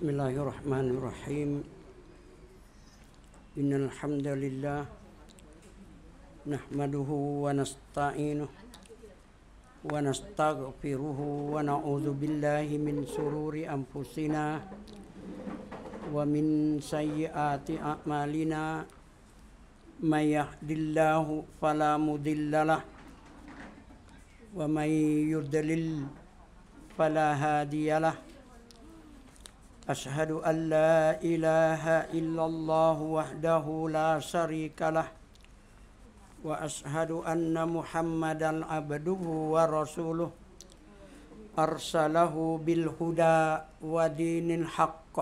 بسم الله الرحمن الرحيم إن الحمد لله نحمده ونستعينه ونستغفره ونعوذ بالله من شرور أنفسنا ومن سيئات أعمالنا من يهد الله فلا مضل له ومن يضلل فلا هادي له أشهد أن لا إله إلا الله وحده لا شريك له وأشهد أن محمدا عبده ورسوله أرسله بالهدى ودين الحق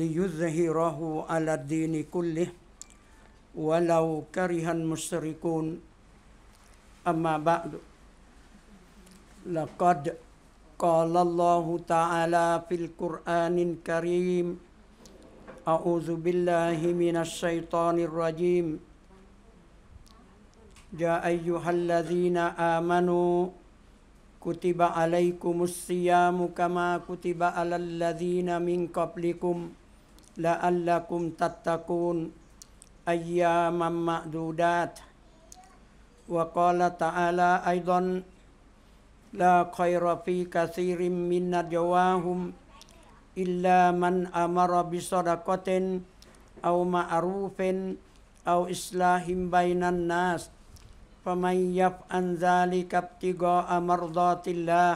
ليظهره على الدين كله ولو كره المشركون أما بعد لقد قال الله تعالى في القرآن الكريم أعوذ بالله من الشيطان الرجيم يا أيها الذين آمنوا كتب عليكم الصيام كما كتب على الذين من قبلكم لعلكم تتقون أياما معدودات وقال تعالى أيضا لا خير في كثير من نجواهم إلا من أمر بصدقة أو معروف أو إصلاح بين الناس فمن يفعل ذلك ابتغاء مرضات الله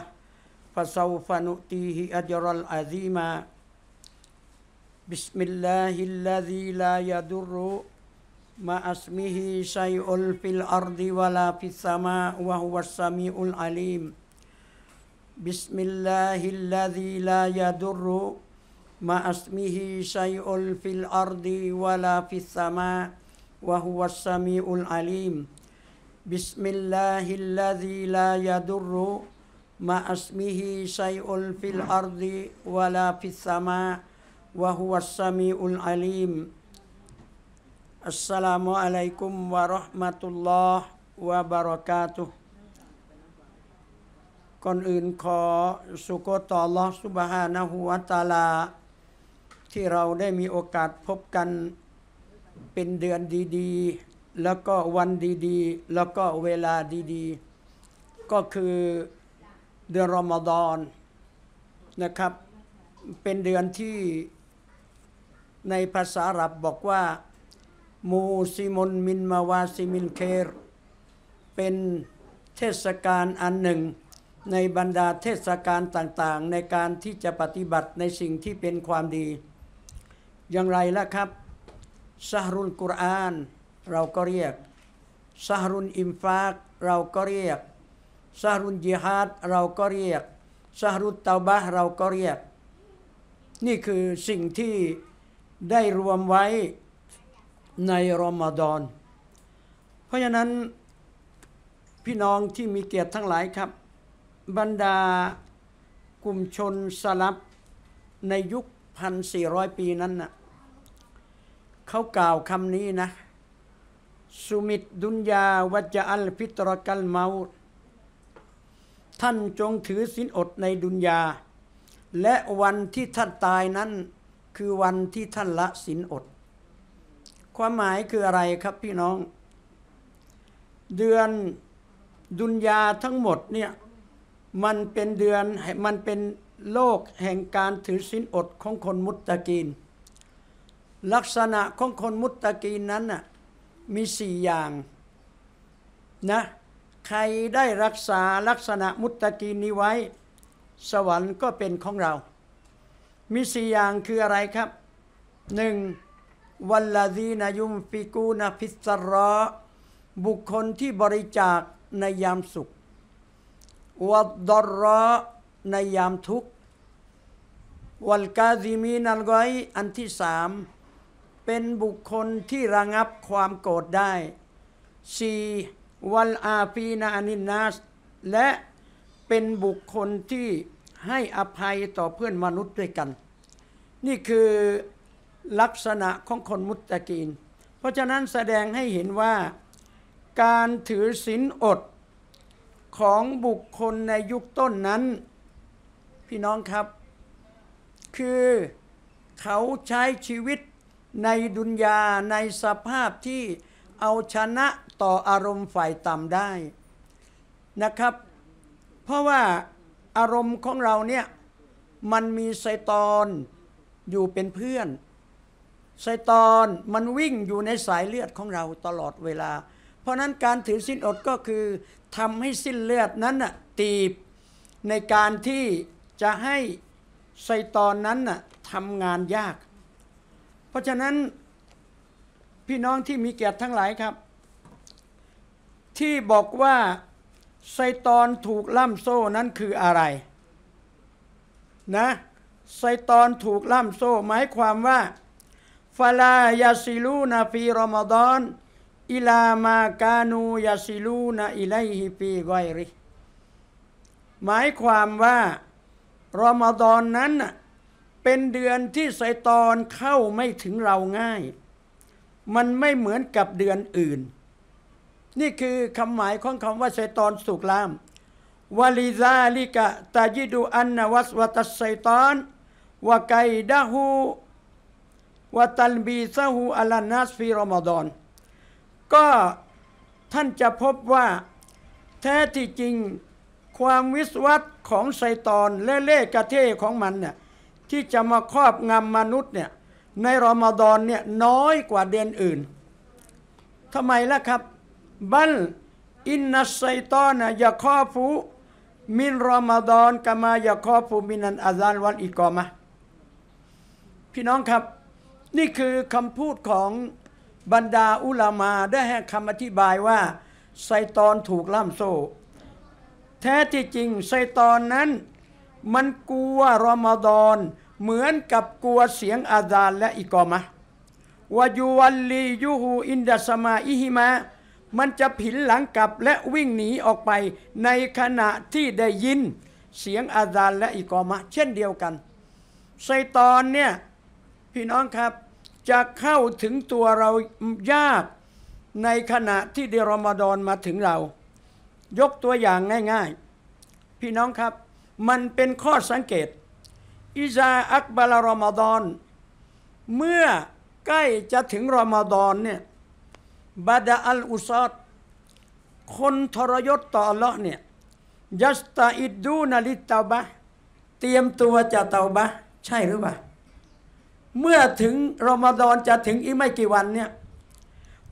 فسوف نؤتيه أجرا عظيما بسم الله الذي لا يضر مع اسمه شيء في الأرض ولا في السماء وهو السميع العليم بسم الله الذي لا يضر مع اسمه شيء في الأرض ولا في السماء وهو السميع العليم بسم الله الذي لا يضر مع اسمه شيء في الأرض ولا في السماء وهو السميع العليم السلام عليكم ورحمة الله وبركاته ก่อนอื่นขอสุโกตอลอสุบฮานะฮุวาตาลาที่เราได้มีโอกาสพบกันเป็นเดือนดีๆ แล้วก็วันดี ๆ แล้วก็เวลาดี ๆ ก็คือเดือนรอมฎอนนะครับ เป็นเดือนที่ในภาษาอับบอกว่ามูซิมนมินมาวาซิมินเครเป็นเทศกาลอันหนึ่งในบรรดาเทศกาลต่างๆ ในการที่จะปฏิบัติในสิ่งที่เป็นความดี อย่างไรล่ะครับซาฮรุลกุรอานเราก็เรียกซาฮรุลอิมฟากเราก็เรียกซาฮรุลจิฮาดเราก็เรียกซาฮรุลตาบะเราก็เรียก นี่คือสิ่งที่ได้รวมไว้ในรอมฎอนเพราะฉะนั้นพี่น้องที่มีเกียรติทั้งหลายครับบรรดากลุ่มชนสลับในยุค 1,400 ปีนั้นนะ่ะเขากล่าวคำนี้นะสุมิตดุนยาวัจอัลพิตรกัลเมา ท่านจงถือสินอดในดุนยาและวันที่ท่านตายนั้นคือวันที่ท่านละสินอด ความหมายคืออะไรครับพี่น้อง เดือนดุนยาทั้งหมดเนี่ยมันเป็นเดือนมันเป็นโลกแห่งการถือศีลอดของคนมุตตะกีนลักษณะของคนมุตตะกีนนั้นน่ะมีสี่อย่างนะใครได้รักษาลักษณะมุตตะกีนนี้ไว้ สวรรค์ก็เป็นของเรา มีสี่อย่างคืออะไรครับหนึ่งวัลลาดีนายุมฟิกูนาพิสรอบุคคลที่บริจาคในยามสุขวัดดรอในยามทุกข์วัลกาซิมีนัลไวอันที่สามเป็นบุคคลที่ระงับความโกรธได้สี่วัลอาฟีนานินนัสและเป็นบุคคลที่ให้อภัยต่อเพื่อนมนุษย์ด้วยกัน นี่คือลักษณะของคนมุตตะกีน เพราะฉะนั้นแสดงให้เห็นว่าการถือศีลอดของบุคคลในยุคต้นนั้น พี่น้องครับ คือเขาใช้ชีวิตในดุนยาในสภาพที่เอาชนะต่ออารมณ์ฝ่ายต่ำได้นะครับ เพราะว่าอารมณ์ของเราเนี่ยมันมีไซตอนอยู่เป็นเพื่อนไซตอนมันวิ่งอยู่ในสายเลือดของเราตลอดเวลาราะนั้นการถือสิ้นอดก็คือทำให้สิ้นเลือดนั้นน่ะตีบในการที่จะให้ไซตอนนั้นน่ะทำงานยาก เพราะฉะนั้นพี่น้องที่มีเกียรติทั้งหลายครับ ที่บอกว่าไซตอนถูกล่ำโซ่นั้นคืออะไรนะไซตอนถูกล่ำโซ่หมายความว่าฟาลายาซิลูนาฟีรอมฎอนอิลามากานูยาซิลูนาอิไลฮิปีไกริหมายความว่า รอมฎอนนั้น เป็นเดือนที่ไซตอนเข้าไม่ถึงเราง่าย มันไม่เหมือนกับเดือนอื่น นี่คือคำหมายของคำว่าไซตอนสุกลามวาลิซาลิกะตาจิดูอันนวัสวตัตไซตอนวะไกดะฮูวะตัลบีซะฮูอัลนัสฟีรอมฎอนก็ท่านจะพบว่าแท้ที่จริงความวิสวัตของไซตอนและเล่กระเท่ของมันเนี่ยที่จะมาครอบงำมนุษย์เนี่ยในรอมฎอนเนี่ยน้อยกว่าเดือนอื่นทำไมล่ะครับบัลอินนัสไซตอนนยาคอฟูมินรอมฎอนกามายาคอฟูมินันอาซานวันอีกอมาพี่น้องครับนี่คือคำพูดของบรรดาอุลามาได้ให้คำอธิบายว่าไซตอนถูกล่ามโซ่ แท้ที่จริงไซตอนนั้น มันกลัวรอมฎอนเหมือนกับกลัวเสียงอาดานและอิกอมะวายูวัลลียูฮูอินดัสมาอิฮิมะมันจะผินหลังกลับและวิ่งหนีออกไปในขณะที่ได้ยินเสียงอาดานและอิกอมะ เช่นเดียวกันไซตอนเนี่ยพี่น้องครับจะเข้าถึงตัวเรายากในขณะที่เดรอมดอนมาถึงเรา ยกตัวอย่างง่ายๆ พี่น้องครับ มันเป็นข้อสังเกต อิซาอักบาลรอมดอน เมื่อใกล้จะถึงรอมดอนเนี่ยบาดาอัลอุซอดคนทรยศต่ออัลลอฮ์เนี่ยยัสตาอิดดูนาลิตเตาบะเตรียมตัวจะเตาบะ ใช่หรือเปล่าเมื่อถึงรอมฎอนจะถึงอีกไม่กี่วันเนี่ย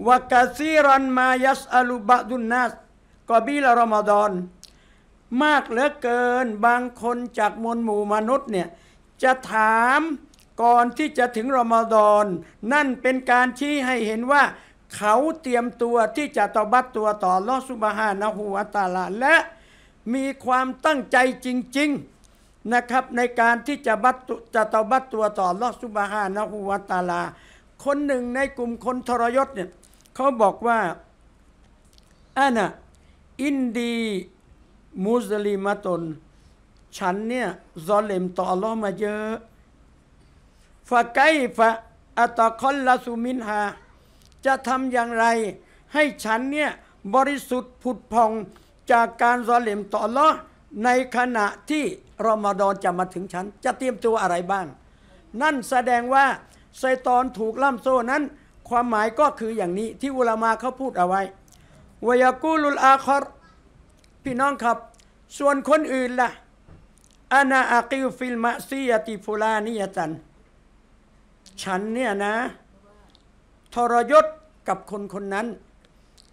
วกาซีรันมายัสอลุบะดุนนัสกอบีละรอมฎอนมากเหลือเกิน บางคนจากมวลหมู่มนุษย์เนี่ยจะถามก่อนที่จะถึงรอมฎอนนั่นเป็นการชี้ให้เห็นว่าเขาเตรียมตัวที่จะตอบัตตัวต่อลอสุบฮานะฮูวาตาลาและมีความตั้งใจจริงๆนะครับในการที่จะบัตจะตบัตตัวต่อลอสุบฮานะฮูวาตาลา คนหนึ่งในกลุ่มคนทรยศเนี่ยเขาบอกว่าอันน่ะอินดี มุสลิมตน ฉันเนี่ยซอเลมต่อลอมาเยอะ ฟะไกฟะอัตคอนลาสุมินฮาจะทำอย่างไร ให้ฉันเนี่ย บริสุทธิ์ผุดพองจากการซอเลมต่อลอในขณะที่รอมฎอนจะมาถึงฉัน จะเตรียมตัวอะไรบ้าง นั่นแสดงว่าไซตอนถูกล่ำโซ่นั้น ความหมายก็คืออย่างนี้ที่อุลามาเขาพูดเอาไว้วยากูลุลอาคอรพี่น้องครับ ส่วนคนอื่นละ่ะอานาอากิวฟิลมาซียติฟูลานิยตัน ฉันเนี่ยนะ ทรยศกับคนคนนั้น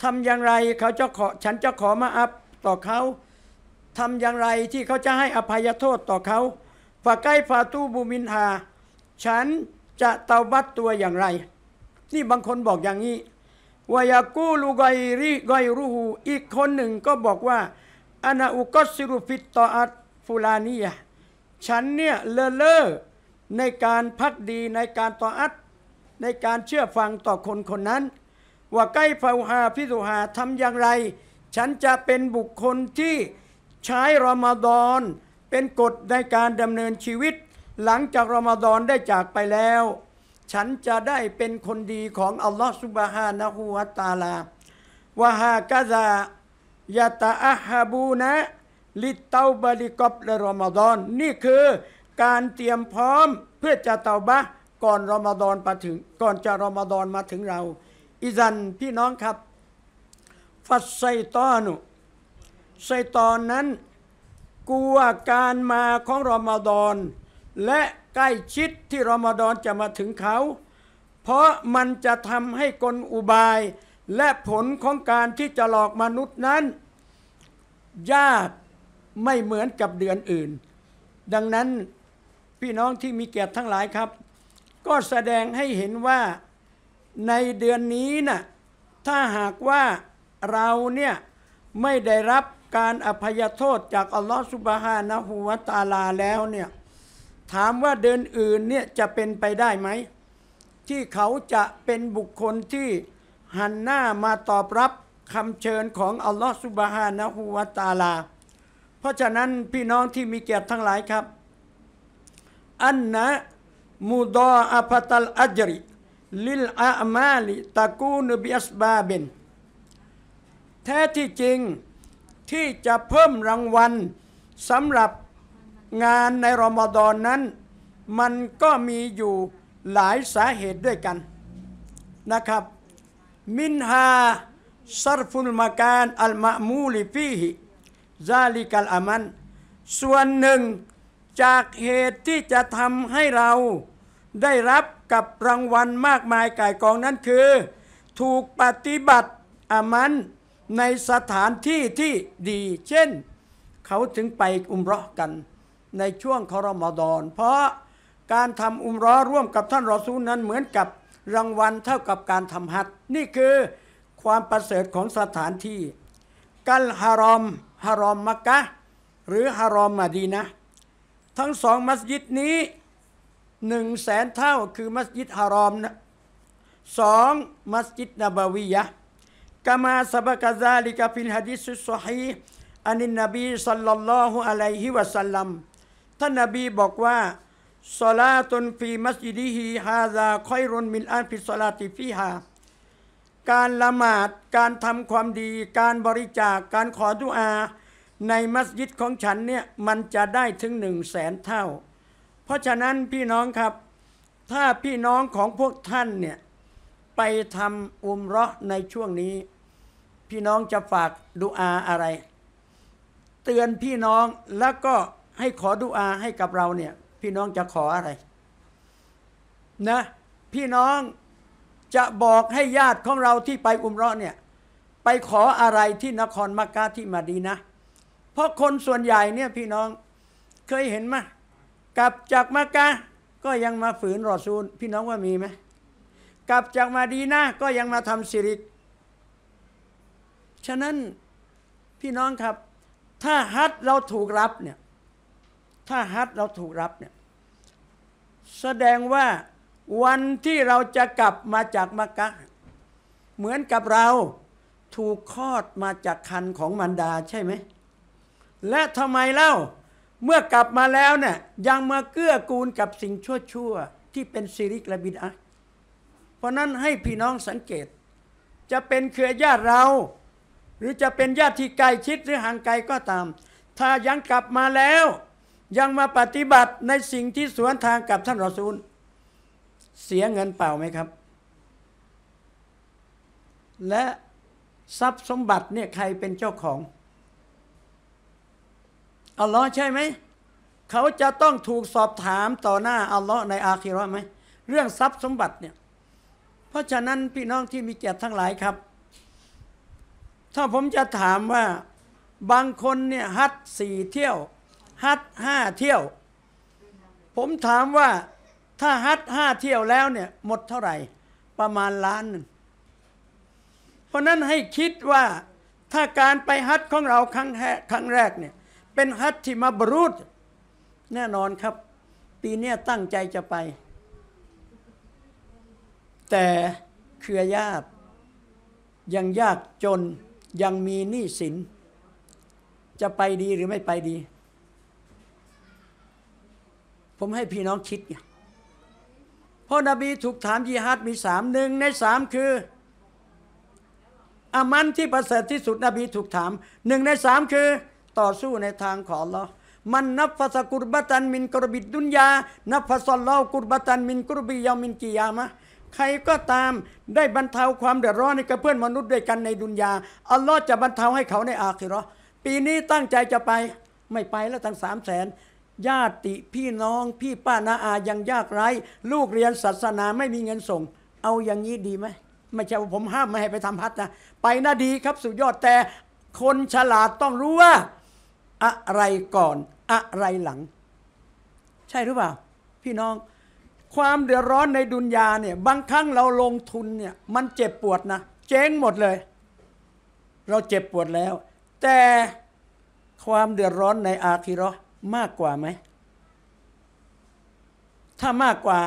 ทำอย่างไรเขาจะขอฉันจะขอมาอัพต่อเขาทำอย่างไรที่เขาจะให้อภัยโทษต่อเขา ฝากใกล้ฟาตูบูมินฮาฉันจะเตาบัตตัวอย่างไร นี่บางคนบอกอย่างนี้วายากูลูไกริไกรูหู อีกคนหนึ่งก็บอกว่าอานาอุกสิรุฟิตตออัตฟูลานีย ฉันเนี่ยเลอเลอในการพักดีในการต่ออัตในการเชื่อฟังต่อคนคนนั้น ว่าใกล้ฟาหาพิสุหาทำอย่างไร ฉันจะเป็นบุคคลที่ใช้รอมฎอนเป็นกฎในการดำเนินชีวิต หลังจากรอมฎอนได้จากไปแล้ว ฉันจะได้เป็นคนดีของ อัลลอฮฺสุบฮานะฮูวาตาลาวะฮากะซายะตาอัฮบูนะ ลิตเตาบริกอบและรอมฎอน นี่คือการเตรียมพร้อมเพื่อจะเตาบะก่อนรอมฎอนมาถึงก่อนจะรอมฎอนมาถึงเรา อิซันพี่น้องครับ ฟัสไซตอนุชัยตอนนั้นกลัวการมาของรอมฎอนและใกล้ชิดที่รอมฎอนจะมาถึงเขา เพราะมันจะทำให้กลอุบาย และผลของการที่จะหลอกมนุษย์นั้นยากไม่เหมือนกับเดือนอื่น ดังนั้นพี่น้องที่มีเกียรติทั้งหลายครับ ก็แสดงให้เห็นว่าในเดือนนี้นะ่ะถ้าหากว่าเราเนี่ย ไม่ได้รับการอภัยโทษจาก อัลลอฮฺสุบฮานะฮูวาตาลา แล้วเนี่ยถามว่าเดินอื่นเนี่ยจะเป็นไปได้ไหมที่เขาจะเป็นบุคคลที่หันหน้ามาตอบรับคำเชิญของ อัลลอฮฺสุบฮานะฮูวาตาลา เพราะฉะนั้นพี่น้องที่มีเกียรติทั้งหลายครับ อันนะมูดออาพตัลอัจริ ลิลอามาลิตะกูนบิอัสบาเบนแท้ที่จริงที่จะเพิ่มรางวัลสำหรับงานในรอมฎอนนั้น มันก็มีอยู่หลายสาเหตุด้วยกันนะครับ มินฮาซารฟุลมาการอัลมามูลิฟีฮิซาลิกัลอามัน ส่วนหนึ่งจากเหตุที่จะทำให้เราได้รับกับรางวัลมากมายก่ายกองนั้นคือถูกปฏิบัติอามันในสถานที่ที่ดี เช่น เขาถึงไปอุมรอกันในช่วงคอรมดอนเพราะการทำอุมรอร่วมกับท่านรอซูลนั้นเหมือนกับรางวัลเท่ากับการทำฮัตนี่คือความประเสริฐของสถานที่กัลฮารอมฮารอมมักกะหรือฮารอมมาดีนะทั้งสองมัสยิดนี้หนึ่งแสนเท่าคือมัสยิดฮารอมนะสองมัสยิดนบาวียะ كما سبق ذلك في الحديث الصحيح عن النبي صلى الله عليه وسلم ท่านนบีบอกว่า สลาตุนฟีมัสยิดีฮีฮาซาคอยรุนมินอันฟิสลาติฟีฮาการละหมาดการทำความดี การบริจาคการขอดุอา ในมัสยิดของฉันเนี่ยมันจะได้ถึงหนึ่งแสนเท่า เพราะฉะนั้นพี่น้องครับ ถ้าพี่น้องของพวกท่านเนี่ยไปทำอุมเราะในช่วงนี้พี่น้องจะฝากดูอาอะไร เตือนพี่น้องแล้วก็ให้ขอดูอาให้กับเราเนี่ย พี่น้องจะขออะไรนะ พี่น้องจะบอกให้ญาติของเราที่ไปอุมราะเนี่ยไปขออะไรที่นครมักกะที่มาดีนะ เพราะคนส่วนใหญ่เนี่ยพี่น้องเคยเห็นไหมกลับจากมักกะก็ยังมาฝืนรอซูลพี่น้องว่ามีไหม กลับจากมาดีนะก็ยังมาทำสิริกฉะนั้นพี่น้องครับ ถ้าฮัตเราถูกรับเนี่ยถ้าฮัตเราถูกรับเนี่ยแสดงว่าวันที่เราจะกลับมาจากมักกะเหมือนกับเราถูกคลอดมาจากคันของมันดาใช่ไหมและทำไมเล่าเมื่อกลับมาแล้วเนี่ยยังมาเกื้อกูลกับสิ่งชั่วๆที่เป็นซิริกและบิดอะเพราะนั้นให้พี่น้องสังเกตจะเป็นเครือญาติเรารือจะเป็นญาติที่ใกล้ชิด หรือห่างไกลก็ตาม ถ้ายังกลับมาแล้ว ยังมาปฏิบัติในสิ่งที่สวนทางกับท่านรอซูล เสียเงินเปล่าไหมครับ และทรัพย์สมบัติเนี่ย ใครเป็นเจ้าของอัลลอฮ์ใช่ไหมเขาจะต้องถูกสอบถามต่อหน้าอัลลอฮ์ในอาคีรอไหมเรื่องทรัพย์สมบัติเนี่ยเพราะฉะนั้น พี่น้องที่มีเกียรติทั้งหลายครับถ้าผมจะถามว่าบางคนเนี่ยฮัดสี่เที่ยว ฮัดห้าเที่ยว ผมถามว่าถ้าฮัดห้าเที่ยวแล้วเนี่ยหมดเท่าไหร่ประมาณล้านหนึ่งเพราะนั้นให้คิดว่าถ้าการไปฮัดของเราครั้งแรกครั้งแรกเนี่ยเป็นฮัดที่มาบรูดแน่นอนครับ ปีนี้ตั้งใจจะไป แต่เครือญาติ ยังยากจนยังมีหนี้สิน จะไปดีหรือไม่ไปดี ผมให้พี่น้องคิดเนี่ยพราะนบีถูกถามยิฮัดมีสามหนึ่งในสามคืออามันที่ประเสริฐที่สุดนบีถูกถามหนึ่งในสามคือ ต่อสู้ในทางของเรามันนับฟาสกุรบตัน มินกรบิด ดุนยา นับฟาสลลกุรบตันมินกรบิยามินกิยามะใครก็ตามได้บรรเทาความเดือดร้อนให้กับเพื่อนมนุษย์ด้วยกันในดุนยา อัลลอฮ์จะบรรเทาให้เขาในอาคิรอปีนี้ตั้งใจจะไปไม่ไปแล้วทั้งสามแสนญาติพี่น้อง พี่ป้านาอายังยากไร้ ลูกเรียนศาสนาไม่มีเงินส่ง เอาอย่างนี้ดีไหมไม่ใช่ว่าผมห้ามไม่ให้ไปทำพัดนะ ไปน่าดีครับสุดยอดแต่คนฉลาดต้องรู้ว่า อะไรก่อน อะไรหลัง ใช่หรือเปล่า พี่น้องความเดือดร้อนในดุนยาเนี่ยบางครั้งเราลงทุนเนี่ยมันเจ็บปวดนะ เจ๊งหมดเลย เราเจ็บปวดแล้ว แต่ความเดือดร้อนในอาคิรอมากกว่าไหม ถ้ามากกว่า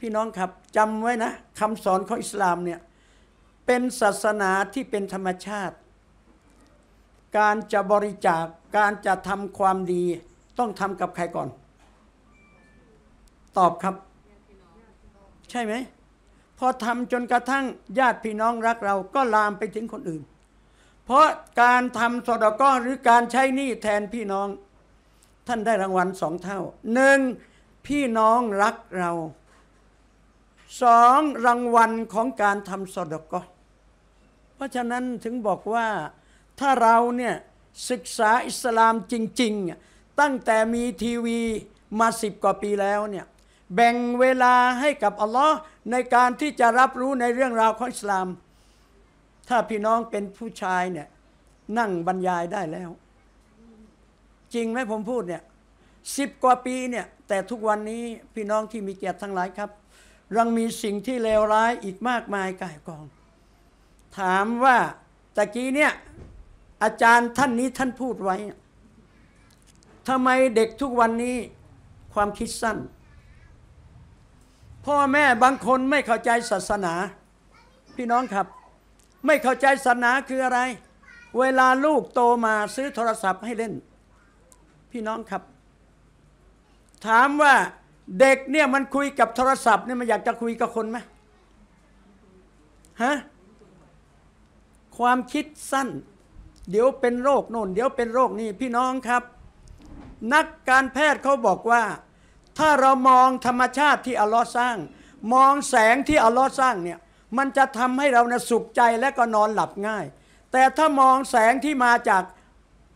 พี่น้องครับจำไว้นะคำสอนของอิสลามเนี่ยเป็นศาสนาที่เป็นธรรมชาติ การจะบริจาคการจะทำความดีต้องทำกับใครก่อน ตอบครับช่ไหมพอทำจนกระทั่งญาติพี่น้องรักเรา ก็ลามไปถึงคนอื่น เพราะการทำสดก้อหรือการใช้หนี้แทนพี่น้อง ท่านได้รางวัลสองเท่าหนึ่งพี่น้องรักเราสองรางวัลของการทำสดก้อเพราะฉะนั้นถึงบอกว่าถ้าเราเนี่ย ศึกษาอิสลามจริงๆ ตั้งแต่มีทีวีมาสิบกว่าปีแล้วเนี่ยแบ่งเวลาให้กับอัลลอฮ์ในการที่จะรับรู้ในเรื่องราวของอิสลาม ถ้าพี่น้องเป็นผู้ชายเนี่ยนั่งบรรยายได้แล้ว จริงไหมผมพูดเนี่ยสิบกว่าปีเนี่ยแต่ทุกวันนี้พี่น้องที่มีเกียรติทั้งหลายครับรังมีสิ่งที่เลวร้ายอีกมากมายกายกอง ถามว่าตะกี้เนี่ยอาจารย์ท่านนี้ท่านพูดไว้ทำไมเด็กทุกวันนี้ความคิดสั้นพ่อแม่บางคนไม่เข้าใจศาสนาพี่น้องครับ ไม่เข้าใจศาสนาคืออะไร เวลาลูกโตมาซื้อโทรศัพท์ให้เล่น พี่น้องครับ ถามว่าเด็กเนี่ย มันคุยกับโทรศัพท์เนี่ยมันอยากจะคุยกับคนไหมฮะความคิดสั้น เดี๋ยวเป็นโรคโน่น เดี๋ยวเป็นโรคนี่พี่น้องครับ นักการแพทย์เขาบอกว่าถ้าเรามองธรรมชาติที่อัลลอฮ์สร้าง มองแสงที่อัลลอฮ์สร้างเนี่ยมันจะทำให้เราเนี่ยสุขใจและก็นอนหลับง่าย แต่ถ้ามองแสงที่มาจาก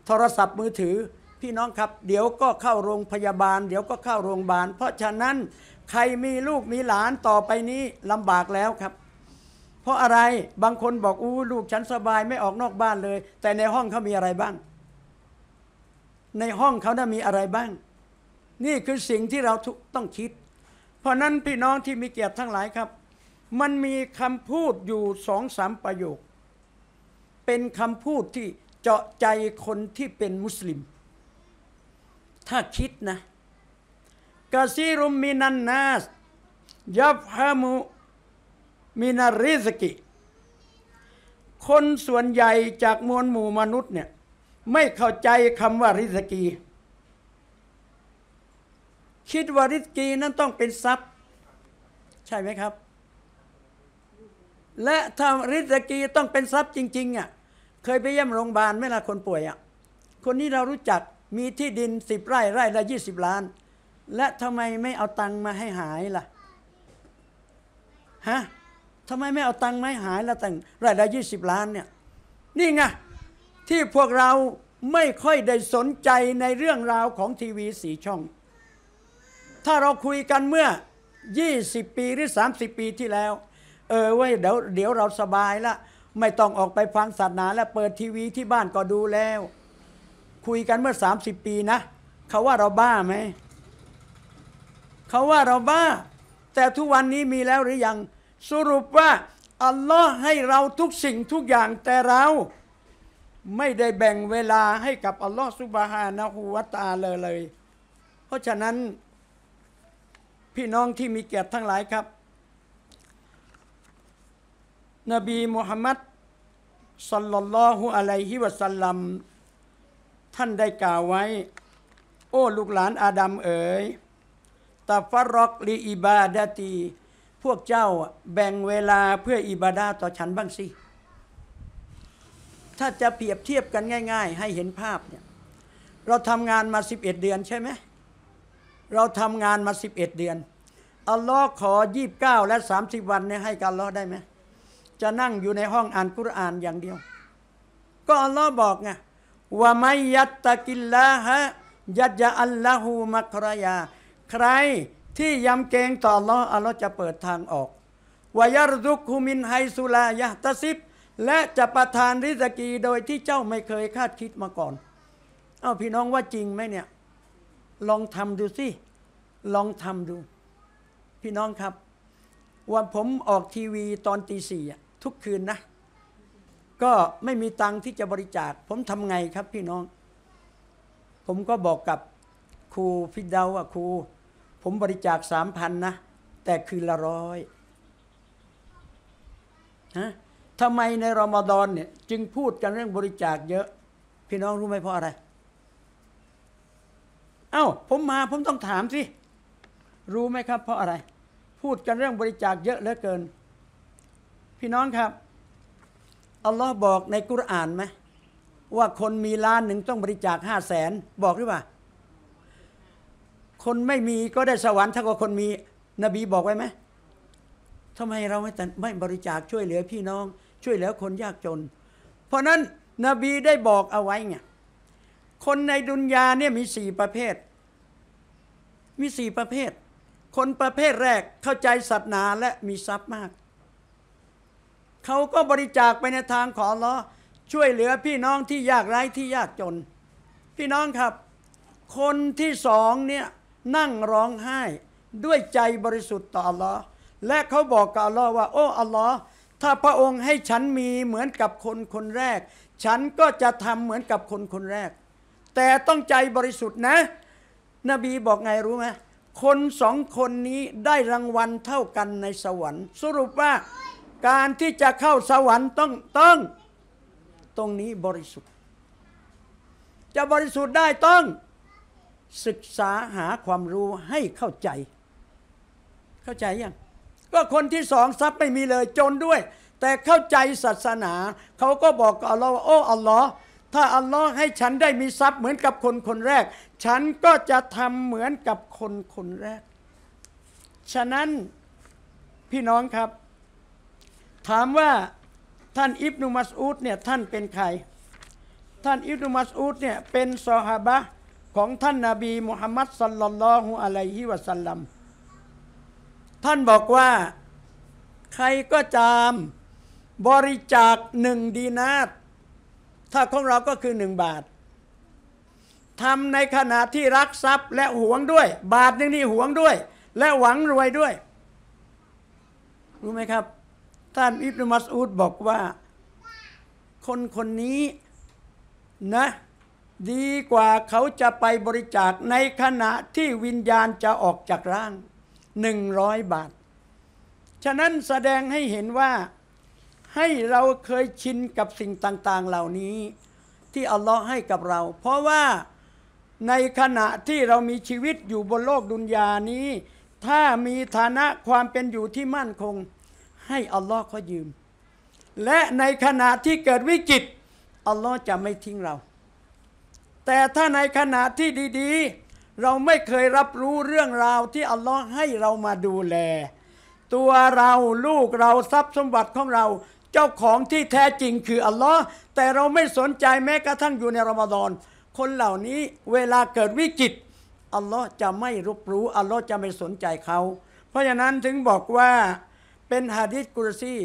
โทรศัพท์มือถือพี่น้องครับ เดี๋ยวก็เข้าโรงพยาบาล เดี๋ยวก็เข้าโรงพยาบาลเพราะฉะนั้นใครมีลูกมีหลานต่อไปนี้ลำบากแล้วครับ เพราะอะไรบางคนบอกอู้ลูกฉันสบายไม่ออกนอกบ้านเลย แต่ในห้องเขามีอะไรบ้าง ในห้องเขาน่ะมีอะไรบ้างนี่คือสิ่งที่เราต้องคิด เพราะนั้นพี่น้องที่มีเกียรติทั้งหลายครับ มันมีคำพูดอยู่สองสามประโยค เป็นคำพูดที่เจาะใจคนที่เป็นมุสลิม ถ้าคิดนะกาซีรุมมินันนาส ยับฮามุมินาริสกิ คนส่วนใหญ่จากมวลหมู่มนุษย์เนี่ยไม่เข้าใจคำว่าริสกีคิดว่าริสกีนั้นต้องเป็นทรัพย์ ใช่ไหมครับ และถ้าริสกีต้องเป็นทรัพย์จริงๆอ่ะเคยไปเยี่ยมโรงพยาบาลไหมล่ะคนป่วยอ่ะคนนี้เรารู้จักมีที่ดินสิบไร่ไร่ละยี่สิบล้าน และทำไมไม่เอาตังมาให้หายล่ะฮะทำไมไม่เอาตังค์ไม่หายละตังร่ละยี่สิบล้านเนี่ยนี่ไงที่พวกเราไม่ค่อยได้สนใจในเรื่องราวของทีวีสีช่องถ้าเราคุยกันเมื่อ20 ปีหรือ 30 ปีที่แล้ว เออเว้ยเดี๋ยวเดี๋ยวเราสบายละ ไม่ต้องออกไปฟังศาสนา และเปิดทีวีที่บ้านก็ดูแล้ว คุยกันเมื่อ 30 ปีนะเขาว่าเราบ้าไหมเขาว่าเราบ้าแต่ทุกวันนี้มีแล้วหรือยังสรุปว่าอัลลอฮ์ให้เราทุกสิ่งทุกอย่างแต่เรา ไม่ได้แบ่งเวลาให้กับอัลลอฮ์สุบฮานะฮูวะตาเลยเลย เพราะฉะนั้นพี่น้องที่มีเกียรติทั้งหลายครับ นบีมุฮัมมัดสัลลัลลอฮุอะลัยฮิวะสัลลัมท่านได้กล่าวไว้ โอ้ ลูกหลานอาดัมเอ๋ยตะฟรอกลีอิบาดาตี พวกเจ้าแบ่งเวลาเพื่ออิบาดาต่อฉันบ้างสิ ถ้าจะเปรียบเทียบกันง่ายๆ ให้เห็นภาพเนี่ยเราทำงานมา 11 เดือนใช่ไหมเราทำงานมา 11 เดือน อัลลอฮ์ขอ 29 และ 30 วันเนี่ยให้กับอัลลอฮ์ได้ไหมจะนั่งอยู่ในห้องอ่านกุรอานอย่างเดียว ก็อัลลอฮ์บอกไงว่าไม่ยัตตะกิลละฮะยัตยาอัลลอฮูมักรยา ใครที่ยำเกงต่ออัลลอฮ์อัลลอฮ์จะเปิดทางออกวายรุกคุมินไฮสุลายะตะซิบ และจะประทานริสกีโดยที่เจ้าไม่เคยคาดคิดมาก่อน เอาพี่น้องว่าจริงไหมเนี่ยลองทำดูสิ ลองทำดู พี่น้องครับวันผมออกทีวีตอนตีสี่ทุกคืนนะ ก็ไม่มีตังค์ที่จะบริจาค ผมทำไงครับพี่น้อง ผมก็บอกกับครูพิ่เดาว่าครู ผมบริจาคสามพันนะ แต่คืนละร้อยฮะทำไมในรอมฎอนเนี่ยจึงพูดกันเรื่องบริจาคเยอะ พี่น้องรู้ไหมเพราะอะไรเอา้า ผมมาผมต้องถามสิ รู้ไหมครับ เพราะอะไร พูดกันเรื่องบริจาคเยอะเหลือเกิน พี่น้องครับอัลลอฮ์บอกในกุรอานไหมว่าคนมีล้านหนึ่งต้องบริจาคห้าแสนบอกหรือเปล่า คนไม่มีก็ได้สวรรค์ถ้าก่าคนมีนบีบอกไว้ไหมทำไมเราไม่ไม่บริจาคช่วยเหลือพี่น้อง ช่วยเหลือคนยากจน เพราะนั้น นบีได้บอกเอาไว้ไงคนในดุนยาเนี่ยมีสี่ประเภท มีสี่ประเภท คนประเภทแรกเข้าใจศาสนาและมีทรัพย์มาก เขาก็บริจาคไปในทางของล้อช่วยเหลือพี่น้องที่ยากไร้ที่ยากจน พี่น้องครับ คนที่สองเนี่ยนั่งร้องไห้ ด้วยใจบริสุทธิ์ต่ออัลลอฮ์และเขาบอกกับอัลลอฮ์ว่า โอ้อัลลอฮ์ถ้าพระองค์ให้ฉันมีเหมือนกับคนคนแรก ฉันก็จะทำเหมือนกับคนคนแรกแต่ต้องใจบริสุทธิ์นะ นบีบอกไงรู้ไหมคนสองคนนี้ได้รางวัลเท่ากันในสวรรค์สรุปว่า การที่จะเข้าสวรรค์ต้องต้อง ตรงนี้บริสุทธิ์ จะบริสุทธิ์ได้ต้อง ศึกษาหาความรู้ให้เข้าใจ เข้าใจยังก็คนที่สองทรัพย์ไม่มีเลยจนด้วย แต่เข้าใจศาสนา เขาก็บอกกับอัลลอฮ์าโอ้อัลลอฮ์ถ้าอัลลอฮ์ให้ฉันได้มีทรัพย์เหมือนกับคนคนแรก ฉันก็จะทำเหมือนกับคนคนแรก ฉะนั้นพี่น้องครับ ถามว่าท่านอิบนุมัสอูดเนี่ยท่านเป็นใคร ท่านอิบนุมัสอูดเนี่ยเป็นซอฮาบะของท่านนาบีมุฮัมมัดสัลลัลลอฮุอะลัยฮิวะสัลลัม ท่านบอกว่าใครก็จามบริจาคหนึ่งดีนารถ้าของเราก็คือหนึ่งบาททำในขณะที่รักทรัพย์และหวงด้วย บาทนึงนี่หวงด้วย และหวังรวยด้วย รู้ไหมครับ ท่านอิบนุมัสอูดบอกว่า คนคนนี้นะ ดีกว่าเขาจะไปบริจาคในขณะที่วิญญาณจะออกจากร่างหนึ่งร้อยบาท ฉะนั้นแสดงให้เห็นว่าให้เราเคยชินกับสิ่งต่าง ๆเหล่านี้ ที่อัลลอฮ์ให้กับเรา เพราะว่าในขณะที่เรามีชีวิตอยู่บนโลกดุนยานี้ ถ้ามีฐานะความเป็นอยู่ที่มั่นคง ให้อัลลอฮ์เขายืม และในขณะที่เกิดวิกฤตอัลลอฮ์จะไม่ทิ้งเรา แต่ถ้าในขณะที่ดีๆ เราไม่เคยรับรู้เรื่องราวที่อัลลอฮ์ให้เรามาดูแล ตัวเราลูกเราทรัพย์สมบัติของเราจ้าของที่แท้จริงคืออัลลอฮ์แต่เราไม่สนใจแม้กระทั่งอยู่ในรอมฎอนคนเหล่านี้เวลาเกิดวิกฤตอัลลอฮ์จะไม่รับรู้อัลลอฮ์จะไม่สนใจเขา เพราะฉะนั้นถึงบอกว่าเป็นฮะดิษกุรซี